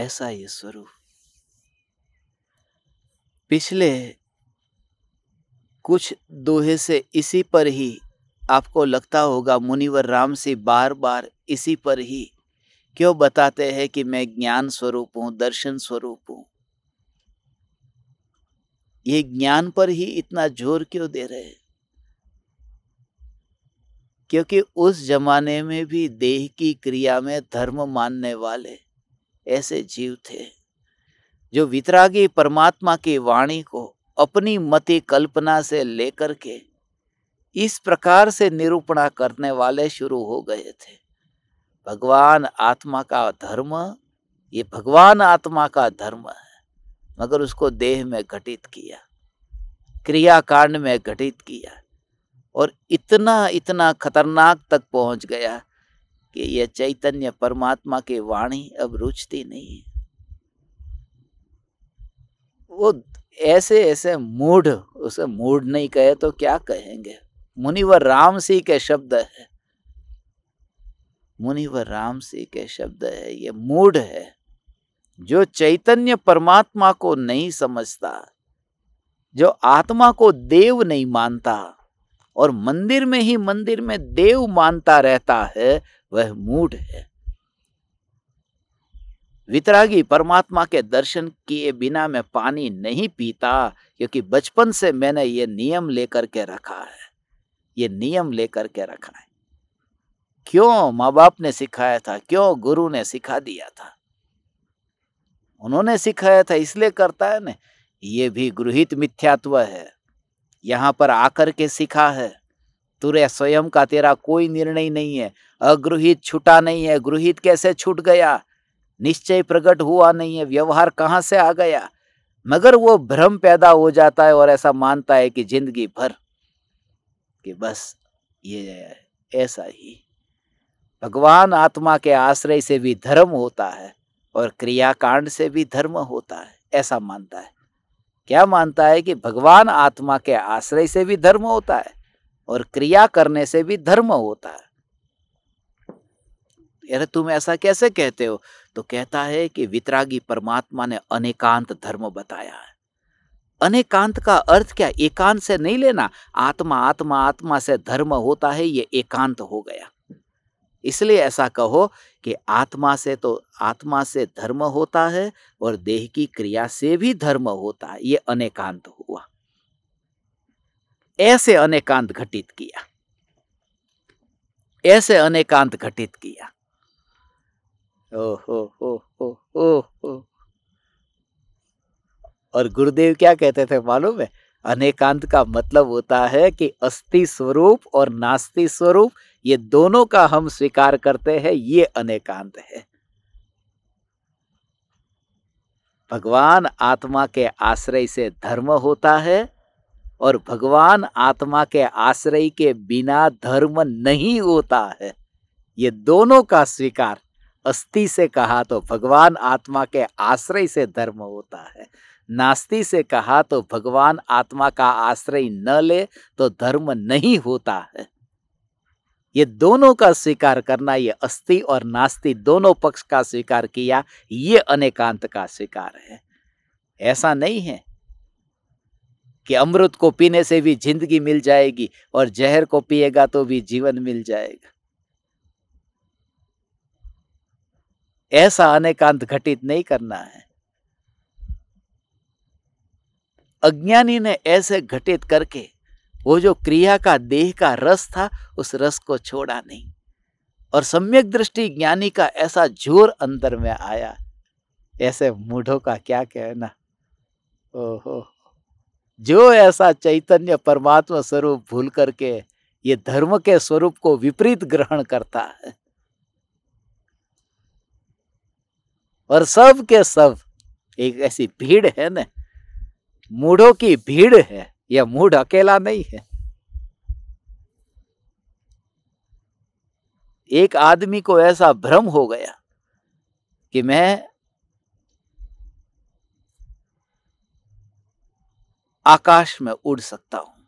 ऐसा ये स्वरूप पिछले कुछ दोहे से इसी पर ही आपको लगता होगा मुनिवर राम से बार बार इसी पर ही क्यों बताते हैं कि मैं ज्ञान स्वरूप हूं दर्शन स्वरूप हूं ये ज्ञान पर ही इतना जोर क्यों दे रहे हैं क्योंकि उस जमाने में भी देह की क्रिया में धर्म मानने वाले ऐसे जीव थे जो वितरागी परमात्मा की वाणी को अपनी मति कल्पना से लेकर के इस प्रकार से निरूपणा करने वाले शुरू हो गए थे भगवान आत्मा का धर्म ये भगवान आत्मा का धर्म है मगर उसको देह में घटित किया क्रियाकांड में घटित किया और इतना इतना खतरनाक तक पहुंच गया कि यह चैतन्य परमात्मा की वाणी अब रुचती नहीं वो ऐसे ऐसे मूढ़ उसे मूढ़ नहीं कहे तो क्या कहेंगे मुनिवर राम सिंह के शब्द है मुनिवर राम सिंह के शब्द है ये मूढ़ है जो चैतन्य परमात्मा को नहीं समझता जो आत्मा को देव नहीं मानता और मंदिर में ही मंदिर में देव मानता रहता है वह मूड है वितरागी परमात्मा के दर्शन किए बिना मैं पानी नहीं पीता क्योंकि बचपन से मैंने ये नियम लेकर के रखा है ये नियम लेकर के रखा है क्यों माँ बाप ने सिखाया था क्यों गुरु ने सिखा दिया था उन्होंने सिखाया था इसलिए करता है ना ये भी गृहित मिथ्यात्व है यहाँ पर आकर के सिखा है तुरे स्वयं का तेरा कोई निर्णय नहीं है अगृहित छुटा नहीं है गृहित कैसे छूट गया निश्चय प्रकट हुआ नहीं है व्यवहार कहाँ से आ गया मगर वो भ्रम पैदा हो जाता है और ऐसा मानता है कि जिंदगी भर कि बस ये ऐसा ही भगवान आत्मा के आश्रय से भी धर्म होता है और क्रियाकांड से भी धर्म होता है ऐसा मानता है क्या मानता है कि भगवान आत्मा के आश्रय से भी धर्म होता है और क्रिया करने से भी धर्म होता है अरे तुम ऐसा कैसे कहते हो तो कहता है कि वितरागी परमात्मा ने अनेकांत धर्म बताया है अनेकांत का अर्थ क्या एकांत से नहीं लेना आत्मा आत्मा आत्मा से धर्म होता है ये एकांत हो गया इसलिए ऐसा कहो कि आत्मा से तो आत्मा से धर्म होता है और देह की क्रिया से भी धर्म होता है ये अनेकांत हुआ ऐसे अनेकांत घटित किया ऐसे अनेकांत घटित किया हो हो और गुरुदेव क्या कहते थे मालूम है अनेकांत का मतलब होता है कि अस्थि स्वरूप और नास्ति स्वरूप ये दोनों का हम स्वीकार करते हैं ये अनेकांत है भगवान आत्मा के आश्रय से धर्म होता है और भगवान आत्मा के आश्रय के बिना धर्म नहीं होता है ये दोनों का स्वीकार अस्थि से कहा तो भगवान आत्मा के आश्रय से धर्म होता है नास्ति से कहा तो भगवान आत्मा का आश्रय न ले तो धर्म नहीं होता है ये दोनों का स्वीकार करना ये अस्थि और नास्ति दोनों पक्ष का स्वीकार किया ये अनेकांत का स्वीकार है ऐसा नहीं है कि अमृत को पीने से भी जिंदगी मिल जाएगी और जहर को पिएगा तो भी जीवन मिल जाएगा ऐसा अनेकांत घटित नहीं करना है अज्ञानी ने ऐसे घटित करके वो जो क्रिया का देह का रस था उस रस को छोड़ा नहीं और सम्यक दृष्टि ज्ञानी का ऐसा जोर अंदर में आया ऐसे मूढ़ों का क्या कहना ओहो जो ऐसा चैतन्य परमात्मा स्वरूप भूल करके ये धर्म के स्वरूप को विपरीत ग्रहण करता है और सब के सब एक ऐसी भीड़ है ना मूढ़ों की भीड़ है यह मूढ़ अकेला नहीं है एक आदमी को ऐसा भ्रम हो गया कि मैं आकाश में उड़ सकता हूं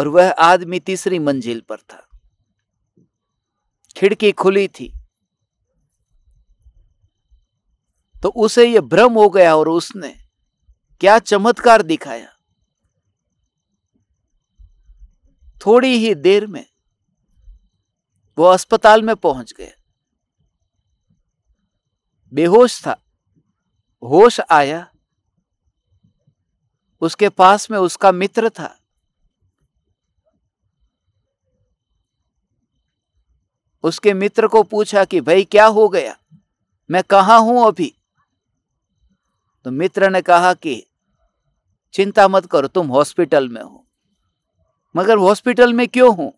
और वह आदमी तीसरी मंजिल पर था खिड़की खुली थी तो उसे यह भ्रम हो गया और उसने क्या चमत्कार दिखाया थोड़ी ही देर में वो अस्पताल में पहुंच गया बेहोश था होश आया उसके पास में उसका मित्र था उसके मित्र को पूछा कि भाई क्या हो गया मैं कहा हूं अभी तो मित्र ने कहा कि चिंता मत करो तुम हॉस्पिटल में हो मगर हॉस्पिटल में क्यों हो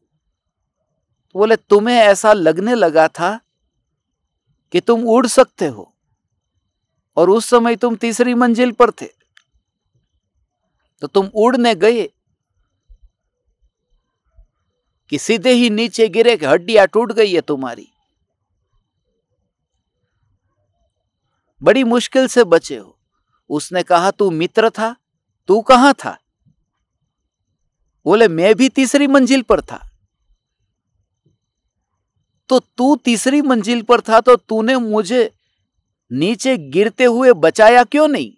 तो बोले तुम्हें ऐसा लगने लगा था कि तुम उड़ सकते हो और उस समय तुम तीसरी मंजिल पर थे तो तुम उड़ने गए कि सीधे ही नीचे गिरे कि हड्डियां टूट गई है तुम्हारी बड़ी मुश्किल से बचे हो उसने कहा तू मित्र था तू कहां था बोले मैं भी तीसरी मंजिल पर था तो तू तीसरी मंजिल पर था तो तूने मुझे नीचे गिरते हुए बचाया क्यों नहीं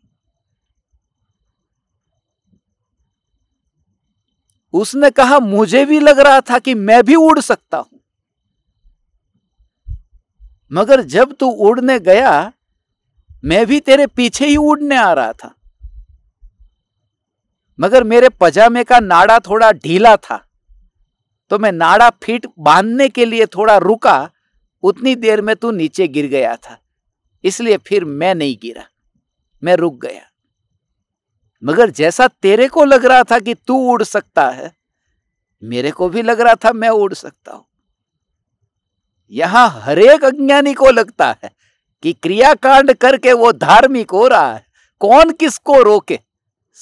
उसने कहा मुझे भी लग रहा था कि मैं भी उड़ सकता हूं मगर जब तू उड़ने गया मैं भी तेरे पीछे ही उड़ने आ रहा था मगर मेरे पजामे का नाड़ा थोड़ा ढीला था तो मैं नाड़ा फिट बांधने के लिए थोड़ा रुका उतनी देर में तू नीचे गिर गया था इसलिए फिर मैं नहीं गिरा मैं रुक गया मगर जैसा तेरे को लग रहा था कि तू उड़ सकता है मेरे को भी लग रहा था मैं उड़ सकता हूं यहां हरेक अज्ञानी को लगता है कि क्रियाकांड करके वो धार्मिक हो रहा है कौन किसको रोके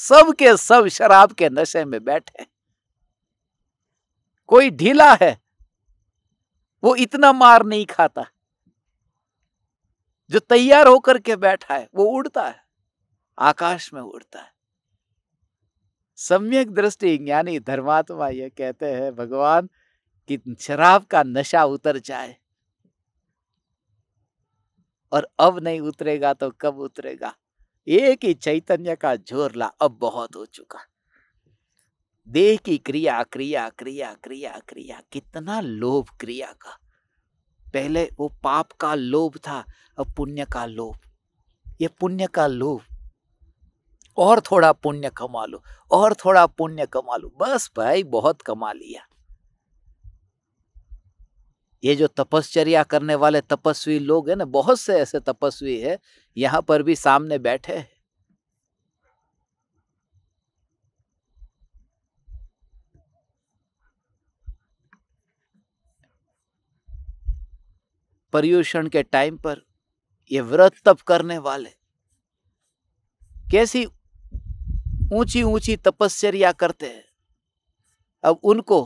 सब के सब शराब के नशे में बैठे कोई ढीला है वो इतना मार नहीं खाता जो तैयार होकर के बैठा है वो उड़ता है आकाश में उड़ता है सम्यक दृष्टि ज्ञानी धर्मात्मा ये कहते हैं भगवान कि शराब का नशा उतर जाए और अब नहीं उतरेगा तो कब उतरेगा एक ही चैतन्य का झोरला अब बहुत हो चुका देह की क्रिया क्रिया क्रिया क्रिया क्रिया कितना लोभ क्रिया का पहले वो पाप का लोभ था अब पुण्य का लोभ ये पुण्य का लोभ और थोड़ा पुण्य कमा लो और थोड़ा पुण्य कमा लो बस भाई बहुत कमा लिया ये जो तपस्चर्या करने वाले तपस्वी लोग हैं ना बहुत से ऐसे तपस्वी है यहां पर भी सामने बैठे हैं पर्यूषण के टाइम पर ये व्रत तप करने वाले कैसी ऊंची ऊंची तपस्या करते हैं अब उनको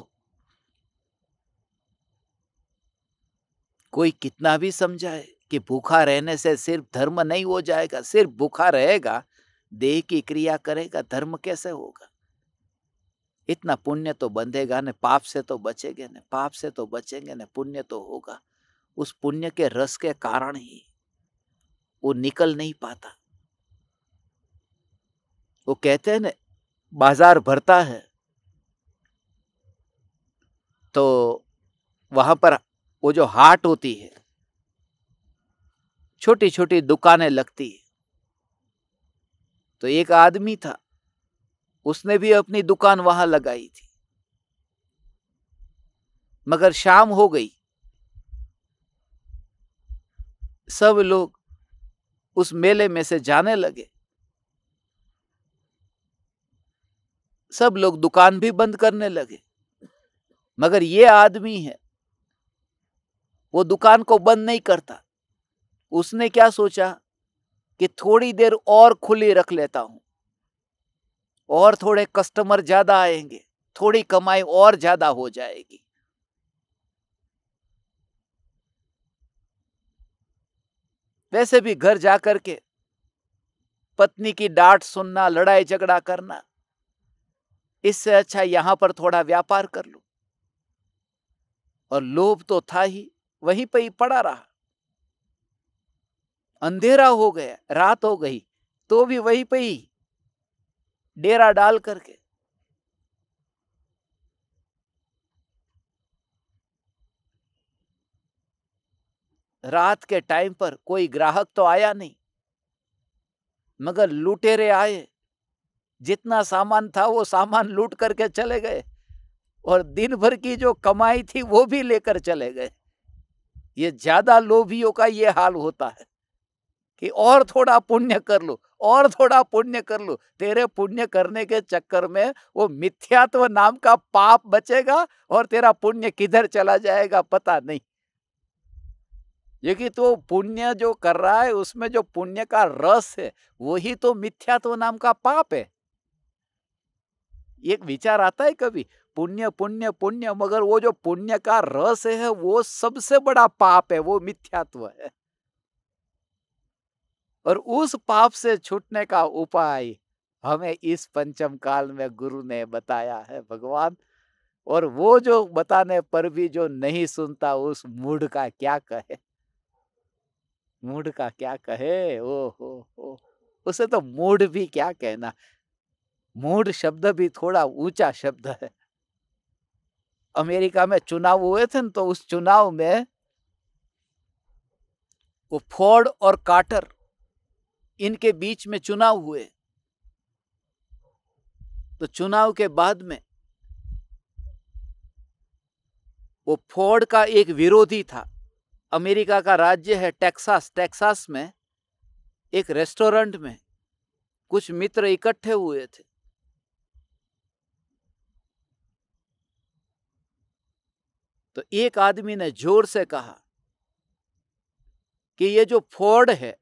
कोई कितना भी समझाए कि भूखा रहने से सिर्फ धर्म नहीं हो जाएगा सिर्फ भूखा रहेगा देह की क्रिया करेगा धर्म कैसे होगा इतना पुण्य तो बंधेगा न पाप से तो बचेगा न पाप से तो बचेंगे न पुण्य तो होगा उस पुण्य के रस के कारण ही वो निकल नहीं पाता वो कहते हैं ना बाजार भरता है तो वहां पर वो जो हाट होती है छोटी छोटी दुकानें लगती है तो एक आदमी था उसने भी अपनी दुकान वहां लगाई थी मगर शाम हो गई सब लोग उस मेले में से जाने लगे सब लोग दुकान भी बंद करने लगे मगर ये आदमी है वो दुकान को बंद नहीं करता उसने क्या सोचा कि थोड़ी देर और खुली रख लेता हूं और थोड़े कस्टमर ज्यादा आएंगे थोड़ी कमाई और ज्यादा हो जाएगी वैसे भी घर जाकर के पत्नी की डांट सुनना लड़ाई झगड़ा करना इससे अच्छा यहां पर थोड़ा व्यापार कर लो और लोभ तो था ही वहीं पर ही पड़ा रहा अंधेरा हो गया रात हो गई तो भी वहीं पर ही डेरा डाल करके रात के टाइम पर कोई ग्राहक तो आया नहीं मगर लुटेरे आए जितना सामान था वो सामान लूट करके चले गए और दिन भर की जो कमाई थी वो भी लेकर चले गए ये ज्यादा लोभियों का ये हाल होता है कि और थोड़ा पुण्य कर लो और थोड़ा पुण्य कर लो तेरे पुण्य करने के चक्कर में वो मिथ्यात्व नाम का पाप बचेगा और तेरा पुण्य किधर चला जाएगा पता नहीं क्योंकि तो पुण्य जो कर रहा है उसमें जो पुण्य का रस है वही तो मिथ्यात्व नाम का पाप है एक विचार आता है कभी पुण्य पुण्य पुण्य मगर वो जो पुण्य का रस है वो सबसे बड़ा पाप है वो मिथ्यात्व है और उस पाप से छूटने का उपाय हमें इस पंचम काल में गुरु ने बताया है भगवान और वो जो बताने पर भी जो नहीं सुनता उस मूड का क्या कहे मूड का क्या कहे ओ हो हो उसे तो मूड भी क्या कहना मूड शब्द भी थोड़ा ऊंचा शब्द है अमेरिका में चुनाव हुए थे तो उस चुनाव में वो फोर्ड और कार्टर इनके बीच में चुनाव हुए तो चुनाव के बाद में वो फोर्ड का एक विरोधी था अमेरिका का राज्य है टेक्सास टेक्सास में एक रेस्टोरेंट में कुछ मित्र इकट्ठे हुए थे तो एक आदमी ने जोर से कहा कि ये जो फोर्ड है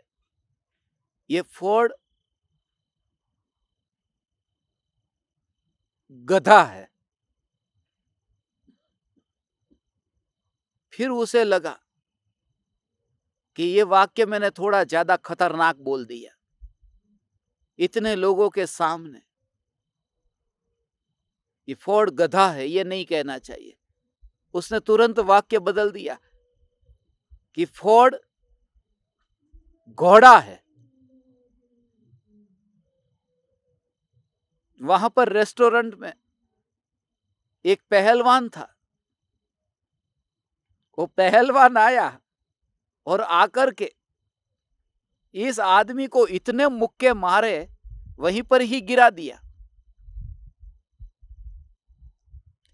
ये फोर्ड गधा है फिर उसे लगा कि ये वाक्य मैंने थोड़ा ज्यादा खतरनाक बोल दिया इतने लोगों के सामने ये फोर्ड गधा है ये नहीं कहना चाहिए उसने तुरंत वाक्य बदल दिया कि फोर्ड घोड़ा है वहां पर रेस्टोरेंट में एक पहलवान था वो पहलवान आया और आकर के इस आदमी को इतने मुक्के मारे वहीं पर ही गिरा दिया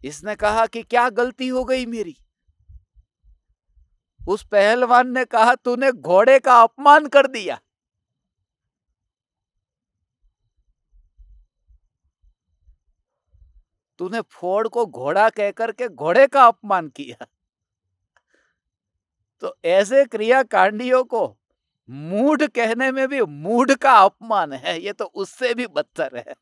इसने कहा कि क्या गलती हो गई मेरी उस पहलवान ने कहा तूने घोड़े का अपमान कर दिया तूने फोड़ को घोड़ा कहकर के घोड़े का अपमान किया तो ऐसे क्रियाकांडियों को मूढ़ कहने में भी मूढ़ का अपमान है ये तो उससे भी बदतर है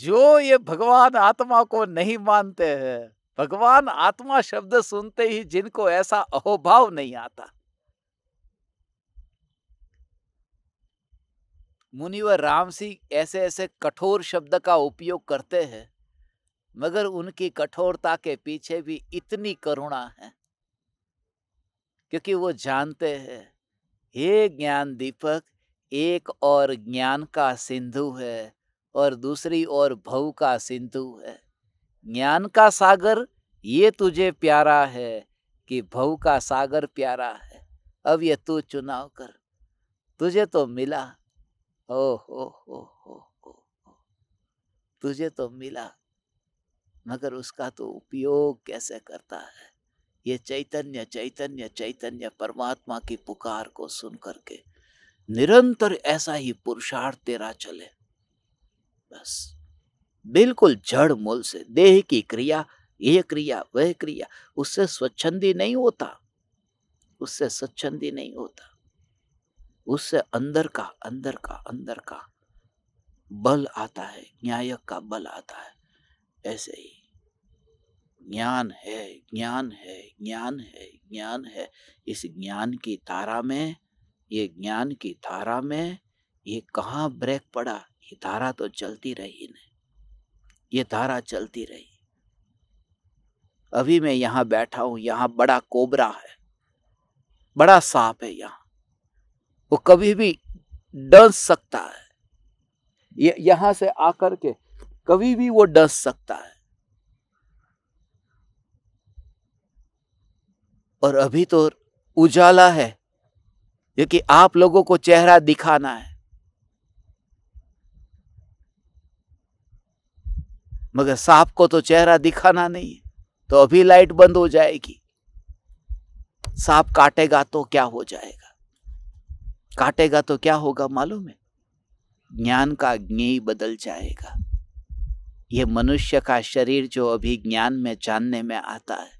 जो ये भगवान आत्मा को नहीं मानते हैं भगवान आत्मा शब्द सुनते ही जिनको ऐसा अहोभाव नहीं आता मुनि व राम सिंह ऐसे ऐसे कठोर शब्द का उपयोग करते हैं मगर उनकी कठोरता के पीछे भी इतनी करुणा है क्योंकि वो जानते हैं हे ज्ञान दीपक एक और ज्ञान का सिंधु है और दूसरी ओर भव का सिंधु है ज्ञान का सागर ये तुझे प्यारा है कि भव का सागर प्यारा है अब ये तू चुनाव कर तुझे तो मिला हो हो हो हो हो तुझे तो मिला मगर उसका तो उपयोग कैसे करता है ये चैतन्य चैतन्य चैतन्य परमात्मा की पुकार को सुन करके निरंतर ऐसा ही पुरुषार्थ तेरा चले बस बिल्कुल जड़ मूल से देह की क्रिया ये क्रिया वह क्रिया उससे स्वच्छंदी नहीं होता उससे स्वच्छंदी नहीं होता उससे अंदर का अंदर का अंदर का बल आता है न्याय का बल आता है ऐसे ही ज्ञान है ज्ञान है ज्ञान है ज्ञान है इस ज्ञान की तारा में ये ज्ञान की धारा में ये कहाँ ब्रेक पड़ा कि धारा तो चलती रही नहीं ये धारा चलती रही अभी मैं यहां बैठा हूं यहां बड़ा कोबरा है बड़ा सांप है यहां वो कभी भी डस सकता है ये से आकर के कभी भी वो डस सकता है और अभी तो उजाला है क्योंकि आप लोगों को चेहरा दिखाना है मगर सांप को तो चेहरा दिखाना नहीं तो अभी लाइट बंद हो जाएगी सांप काटेगा तो क्या हो जाएगा काटेगा तो क्या होगा मालूम है ज्ञान का ज्ञेय बदल जाएगा यह मनुष्य का शरीर जो अभी ज्ञान में जानने में आता है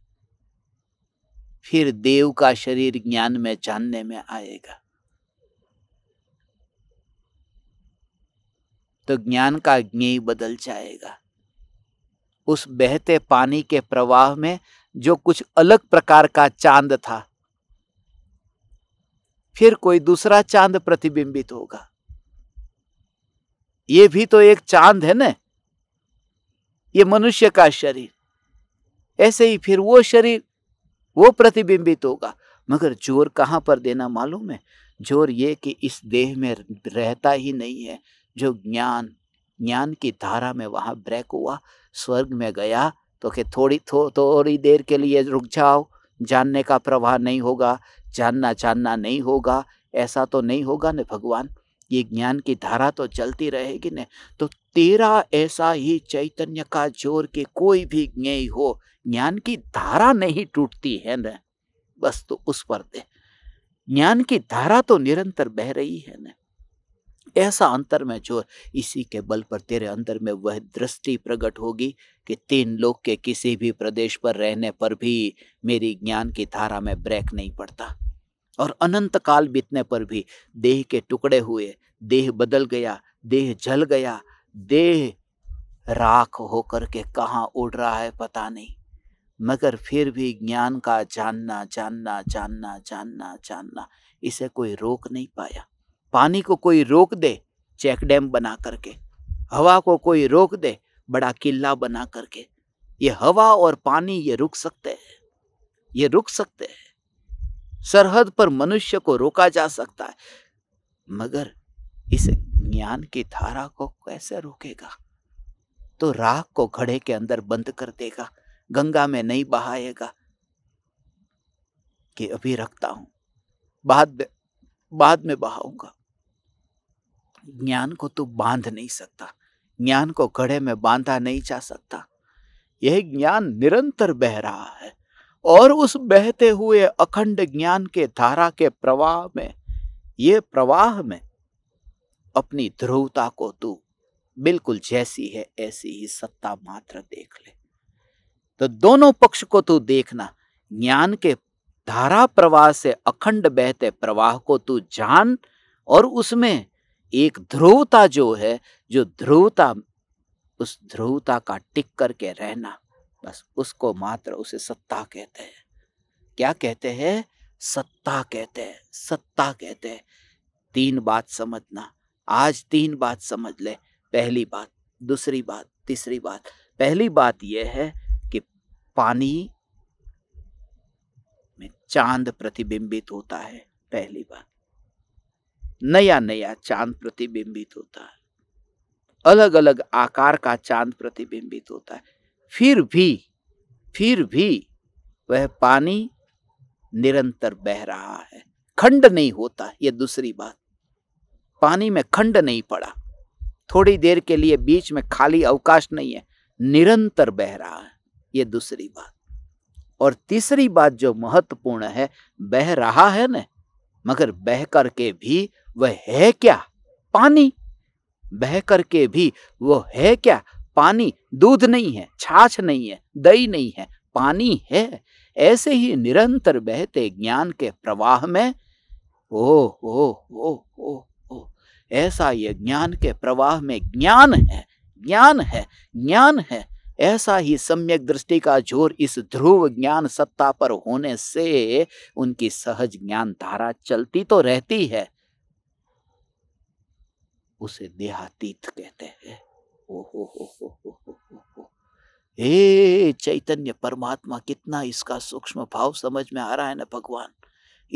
फिर देव का शरीर ज्ञान में जानने में आएगा तो ज्ञान का ज्ञेय बदल जाएगा उस बहते पानी के प्रवाह में जो कुछ अलग प्रकार का चांद था फिर कोई दूसरा चांद प्रतिबिंबित होगा ये भी तो एक चांद है ना ये मनुष्य का शरीर ऐसे ही फिर वो शरीर वो प्रतिबिंबित होगा मगर जोर कहां पर देना मालूम है जोर ये कि इस देह में रहता ही नहीं है जो ज्ञान ज्ञान की धारा में वहां ब्रेक हुआ स्वर्ग में गया तो कि थोड़ी थो, थोड़ी देर के लिए रुक जाओ जानने का प्रवाह नहीं होगा जानना जानना नहीं होगा ऐसा तो नहीं होगा न भगवान ये ज्ञान की धारा तो चलती रहेगी न तो तेरा ऐसा ही चैतन्य का जोर के कोई भी ज्ञेय हो ज्ञान की धारा नहीं टूटती है न बस तो उस पर दे ज्ञान की धारा तो निरंतर बह रही है ना ऐसा अंतर में जो इसी के बल पर तेरे अंदर में वह दृष्टि प्रकट होगी कि तीन लोग के किसी भी प्रदेश पर रहने पर भी मेरी ज्ञान की धारा में ब्रेक नहीं पड़ता और अनंत काल बीतने पर भी देह के टुकड़े हुए देह बदल गया देह जल गया देह राख होकर के कहाँ उड़ रहा है पता नहीं मगर फिर भी ज्ञान का जानना जानना जानना जानना जानना इसे कोई रोक नहीं पाया पानी को कोई रोक दे चेक डैम बना करके हवा को कोई रोक दे बड़ा किला बना करके ये हवा और पानी ये रुक सकते हैं ये रुक सकते हैं सरहद पर मनुष्य को रोका जा सकता है मगर इस ज्ञान की धारा को कैसे रोकेगा तो राख को घड़े के अंदर बंद कर देगा गंगा में नहीं बहाएगा कि अभी रखता हूं बाद में बाद में बहाऊंगा ज्ञान को तू बांध नहीं सकता ज्ञान को घड़े में बांधा नहीं जा सकता यह ज्ञान निरंतर बह रहा है और उस बहते हुए अखंड ज्ञान के धारा के प्रवाह में ये प्रवाह में अपनी ध्रुवता को तू बिल्कुल जैसी है ऐसी ही सत्ता मात्र देख ले तो दोनों पक्ष को तू देखना ज्ञान के धारा प्रवाह से अखंड बहते प्रवाह को तू जान और उसमें एक ध्रुवता जो है जो ध्रुवता उस ध्रुवता का टिक करके रहना बस उसको मात्र उसे सत्ता कहते हैं क्या कहते हैं सत्ता कहते हैं सत्ता कहते हैं तीन बात समझना आज तीन बात समझ ले पहली बात दूसरी बात तीसरी बात पहली बात यह है कि पानी में चांद प्रतिबिंबित होता है पहली बात नया नया चांद प्रतिबिंबित होता है अलग अलग आकार का चांद प्रतिबिंबित होता है फिर भी फिर भी वह पानी निरंतर बह रहा है खंड नहीं होता यह दूसरी बात पानी में खंड नहीं पड़ा थोड़ी देर के लिए बीच में खाली अवकाश नहीं है निरंतर बह रहा है यह दूसरी बात और तीसरी बात जो महत्वपूर्ण है बह रहा है ना मगर बह कर के भी वह है क्या पानी बह कर के भी वो है क्या पानी दूध नहीं है छाछ नहीं है दही नहीं है पानी है ऐसे ही निरंतर बहते ज्ञान के प्रवाह में ओ ओ ओ ओ ओ ऐसा ये ज्ञान के प्रवाह में ज्ञान है ज्ञान है ज्ञान है ऐसा ही सम्यक दृष्टि का जोर इस ध्रुव ज्ञान सत्ता पर होने से उनकी सहज ज्ञान धारा चलती तो रहती है उसे देहातीत कहते हैं हो हो हो हो हो हो हो हे चैतन्य परमात्मा कितना इसका सूक्ष्म भाव समझ में आ रहा है ना भगवान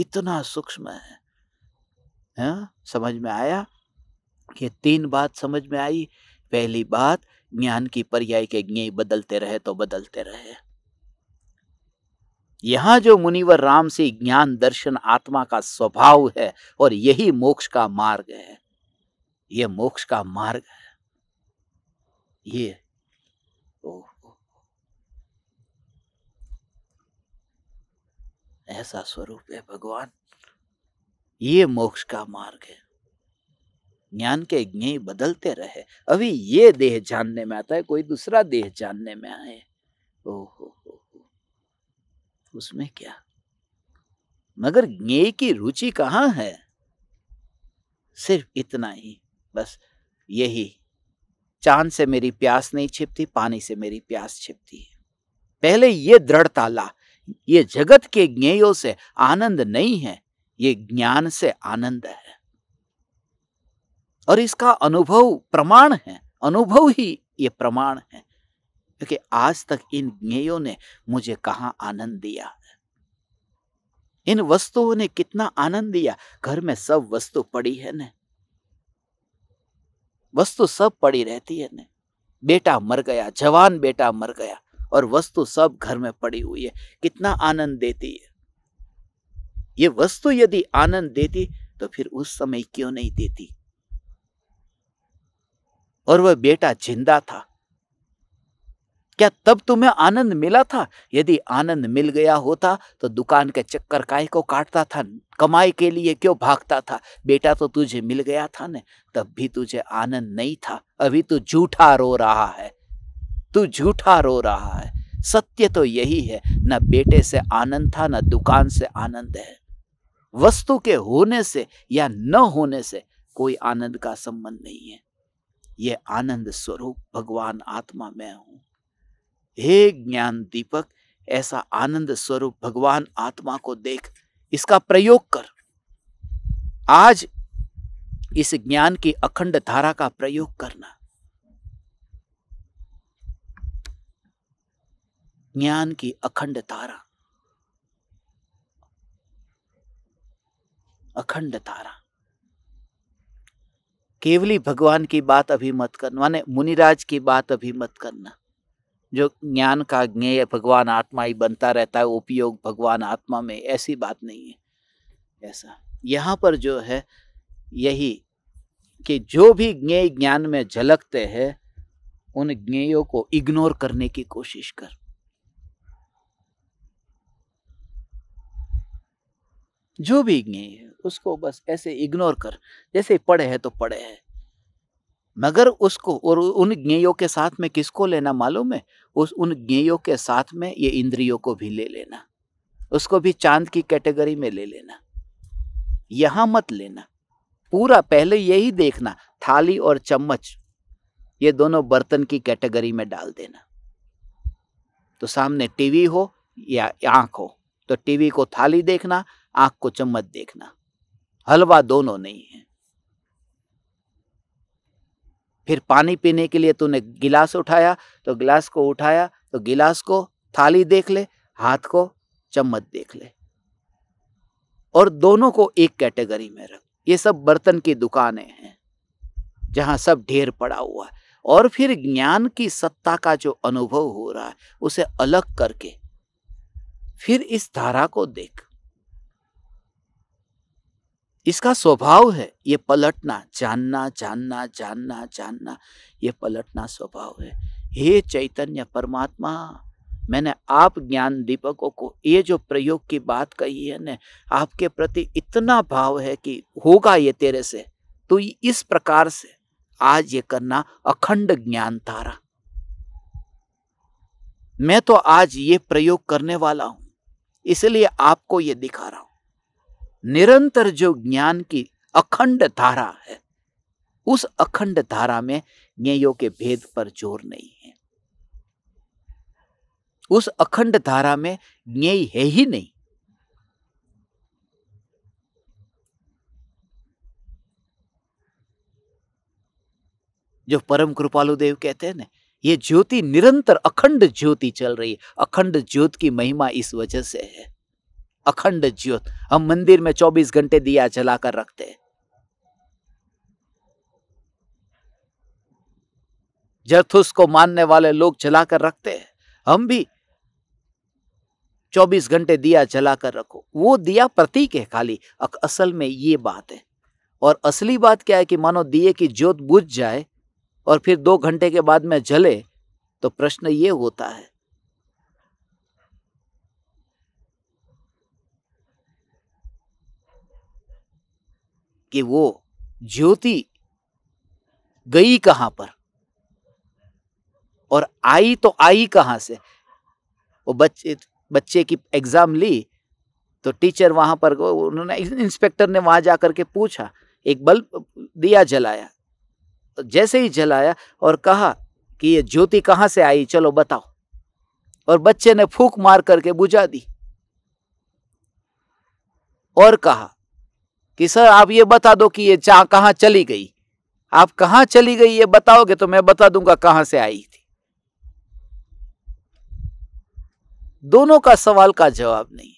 इतना सूक्ष्म है हा? समझ में आया ये तीन बात समझ में आई पहली बात ज्ञान की पर्याय के ज्ञ बदलते रहे तो बदलते रहे यहां जो मुनिवर राम से ज्ञान दर्शन आत्मा का स्वभाव है और यही मोक्ष का मार्ग है ये मोक्ष का मार्ग है ये ओ, ऐसा स्वरूप है भगवान ये मोक्ष का मार्ग है ज्ञान के ज्ञे बदलते रहे अभी ये देह जानने में आता है कोई दूसरा देह जानने में आए ओहो हो उसमें क्या मगर ज्ञ की रुचि कहाँ है सिर्फ इतना ही बस यही चांद से मेरी प्यास नहीं छिपती पानी से मेरी प्यास छिपती है पहले ये दृढ़ता ला ये जगत के ज्ञेयों से आनंद नहीं है ये ज्ञान से आनंद है और इसका अनुभव प्रमाण है अनुभव ही ये प्रमाण है क्योंकि आज तक इन ज्ञेयों ने मुझे कहा आनंद दिया इन वस्तुओं ने कितना आनंद दिया घर में सब वस्तु पड़ी है न वस्तु सब पड़ी रहती है न बेटा मर गया जवान बेटा मर गया और वस्तु सब घर में पड़ी हुई है कितना आनंद देती है ये वस्तु यदि आनंद देती तो फिर उस समय क्यों नहीं देती और वह बेटा जिंदा था क्या तब तुम्हें आनंद मिला था यदि आनंद मिल गया होता तो दुकान के चक्कर काय को काटता था कमाई के लिए क्यों भागता था बेटा तो तुझे मिल गया था न तब भी तुझे आनंद नहीं था अभी तू झूठा रो रहा है तू झूठा रो रहा है सत्य तो यही है न बेटे से आनंद था न दुकान से आनंद है वस्तु के होने से या न होने से कोई आनंद का संबंध नहीं है ये आनंद स्वरूप भगवान आत्मा मैं हूं हे ज्ञान दीपक ऐसा आनंद स्वरूप भगवान आत्मा को देख इसका प्रयोग कर आज इस ज्ञान की अखंड धारा का प्रयोग करना ज्ञान की अखंड धारा अखंड धारा केवली भगवान की बात अभी मत करना माने मुनिराज की बात अभी मत करना जो ज्ञान का ज्ञेय भगवान आत्मा ही बनता रहता है उपयोग भगवान आत्मा में ऐसी बात नहीं है ऐसा यहाँ पर जो है यही कि जो भी ज्ञेय ज्ञान में झलकते हैं उन ज्ञेयों को इग्नोर करने की कोशिश कर जो भी ज्ञेय है उसको बस ऐसे इग्नोर कर जैसे पड़े हैं तो पड़े हैं मगर उसको और उन ज्ञेयों के साथ में किसको लेना मालूम है उस उन ज्ञेयों के साथ में ये इंद्रियों को भी ले लेना उसको भी चांद की कैटेगरी में ले लेना यहां मत लेना पूरा पहले यही देखना थाली और चम्मच ये दोनों बर्तन की कैटेगरी में डाल देना तो सामने टीवी हो या आंख हो तो टीवी को थाली देखना आंख को चम्मच देखना हलवा दोनों नहीं है फिर पानी पीने के लिए तूने गिलास उठाया तो गिलास को उठाया तो गिलास को थाली देख ले हाथ को चम्मच देख ले और दोनों को एक कैटेगरी में रख ये सब बर्तन की दुकानें हैं जहां सब ढेर पड़ा हुआ है और फिर ज्ञान की सत्ता का जो अनुभव हो रहा है उसे अलग करके फिर इस धारा को देख इसका स्वभाव है ये पलटना जानना जानना जानना जानना ये पलटना स्वभाव है हे चैतन्य परमात्मा मैंने आप ज्ञान दीपकों को ये जो प्रयोग की बात कही है ना आपके प्रति इतना भाव है कि होगा ये तेरे से तो इस प्रकार से आज ये करना अखंड ज्ञान तारा मैं तो आज ये प्रयोग करने वाला हूं इसलिए आपको ये दिखा रहा हूं निरंतर जो ज्ञान की अखंड धारा है उस अखंड धारा में ज्ञेयों के भेद पर जोर नहीं है उस अखंड धारा में ज्ञेय है ही नहीं जो परम कृपालु देव कहते हैं ना ये ज्योति निरंतर अखंड ज्योति चल रही है अखंड ज्योत की महिमा इस वजह से है अखंड ज्योत हम मंदिर में 24 घंटे दिया जलाकर रखते हैं जरथुस को मानने वाले लोग जलाकर रखते हैं हम भी 24 घंटे दिया जलाकर रखो वो दिया प्रतीक है खाली असल में ये बात है और असली बात क्या है कि मानो दिए की ज्योत बुझ जाए और फिर दो घंटे के बाद में जले तो प्रश्न ये होता है कि वो ज्योति गई कहां पर और आई तो आई कहां से वो बच्चे बच्चे की एग्ज़ाम ली तो टीचर वहां पर उन्होंने इंस्पेक्टर ने वहां जाकर के पूछा एक बल्ब दिया जलाया तो जैसे ही जलाया और कहा कि ये ज्योति कहां से आई चलो बताओ और बच्चे ने फूक मार करके बुझा दी और कहा कि सर आप ये बता दो कि ये चाह कहाँ चली गई आप कहाँ चली गई ये बताओगे तो मैं बता दूंगा कहाँ से आई थी दोनों का सवाल का जवाब नहीं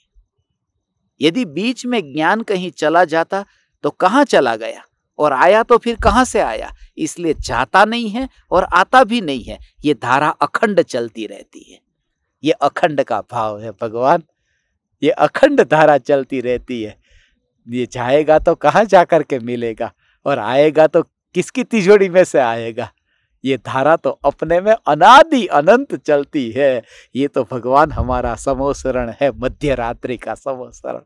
यदि बीच में ज्ञान कहीं चला जाता तो कहाँ चला गया और आया तो फिर कहाँ से आया इसलिए जाता नहीं है और आता भी नहीं है ये धारा अखंड चलती रहती है ये अखंड का भाव है भगवान ये अखंड धारा चलती रहती है ये जाएगा तो कहाँ जा कर के मिलेगा और आएगा तो किसकी तिजोरी में से आएगा ये धारा तो अपने में अनादि अनंत चलती है ये तो भगवान हमारा समोसरण है मध्य रात्रि का समोसरण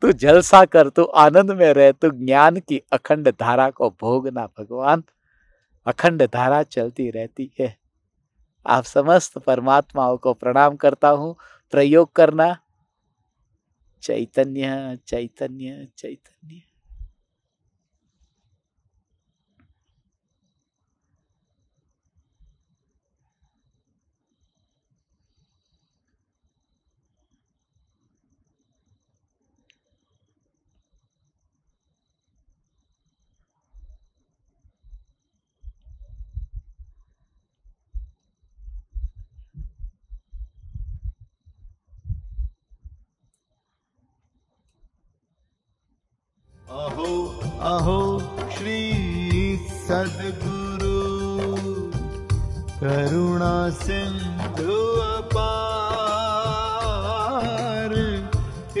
तू जलसा कर तू आनंद में रह तू ज्ञान की अखंड धारा को भोगना भगवान अखंड धारा चलती रहती है आप समस्त परमात्माओं को प्रणाम करता हूँ प्रयोग करना चैतन्य चैतन्य चैतन्य अहो अहो श्री सदगुरु करुणा सिंधु अपार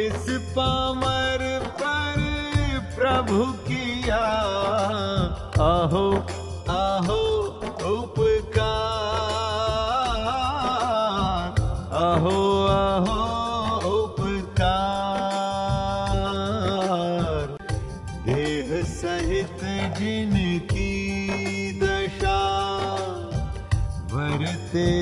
इस पामर पर प्रभु किया अहो अहो उप te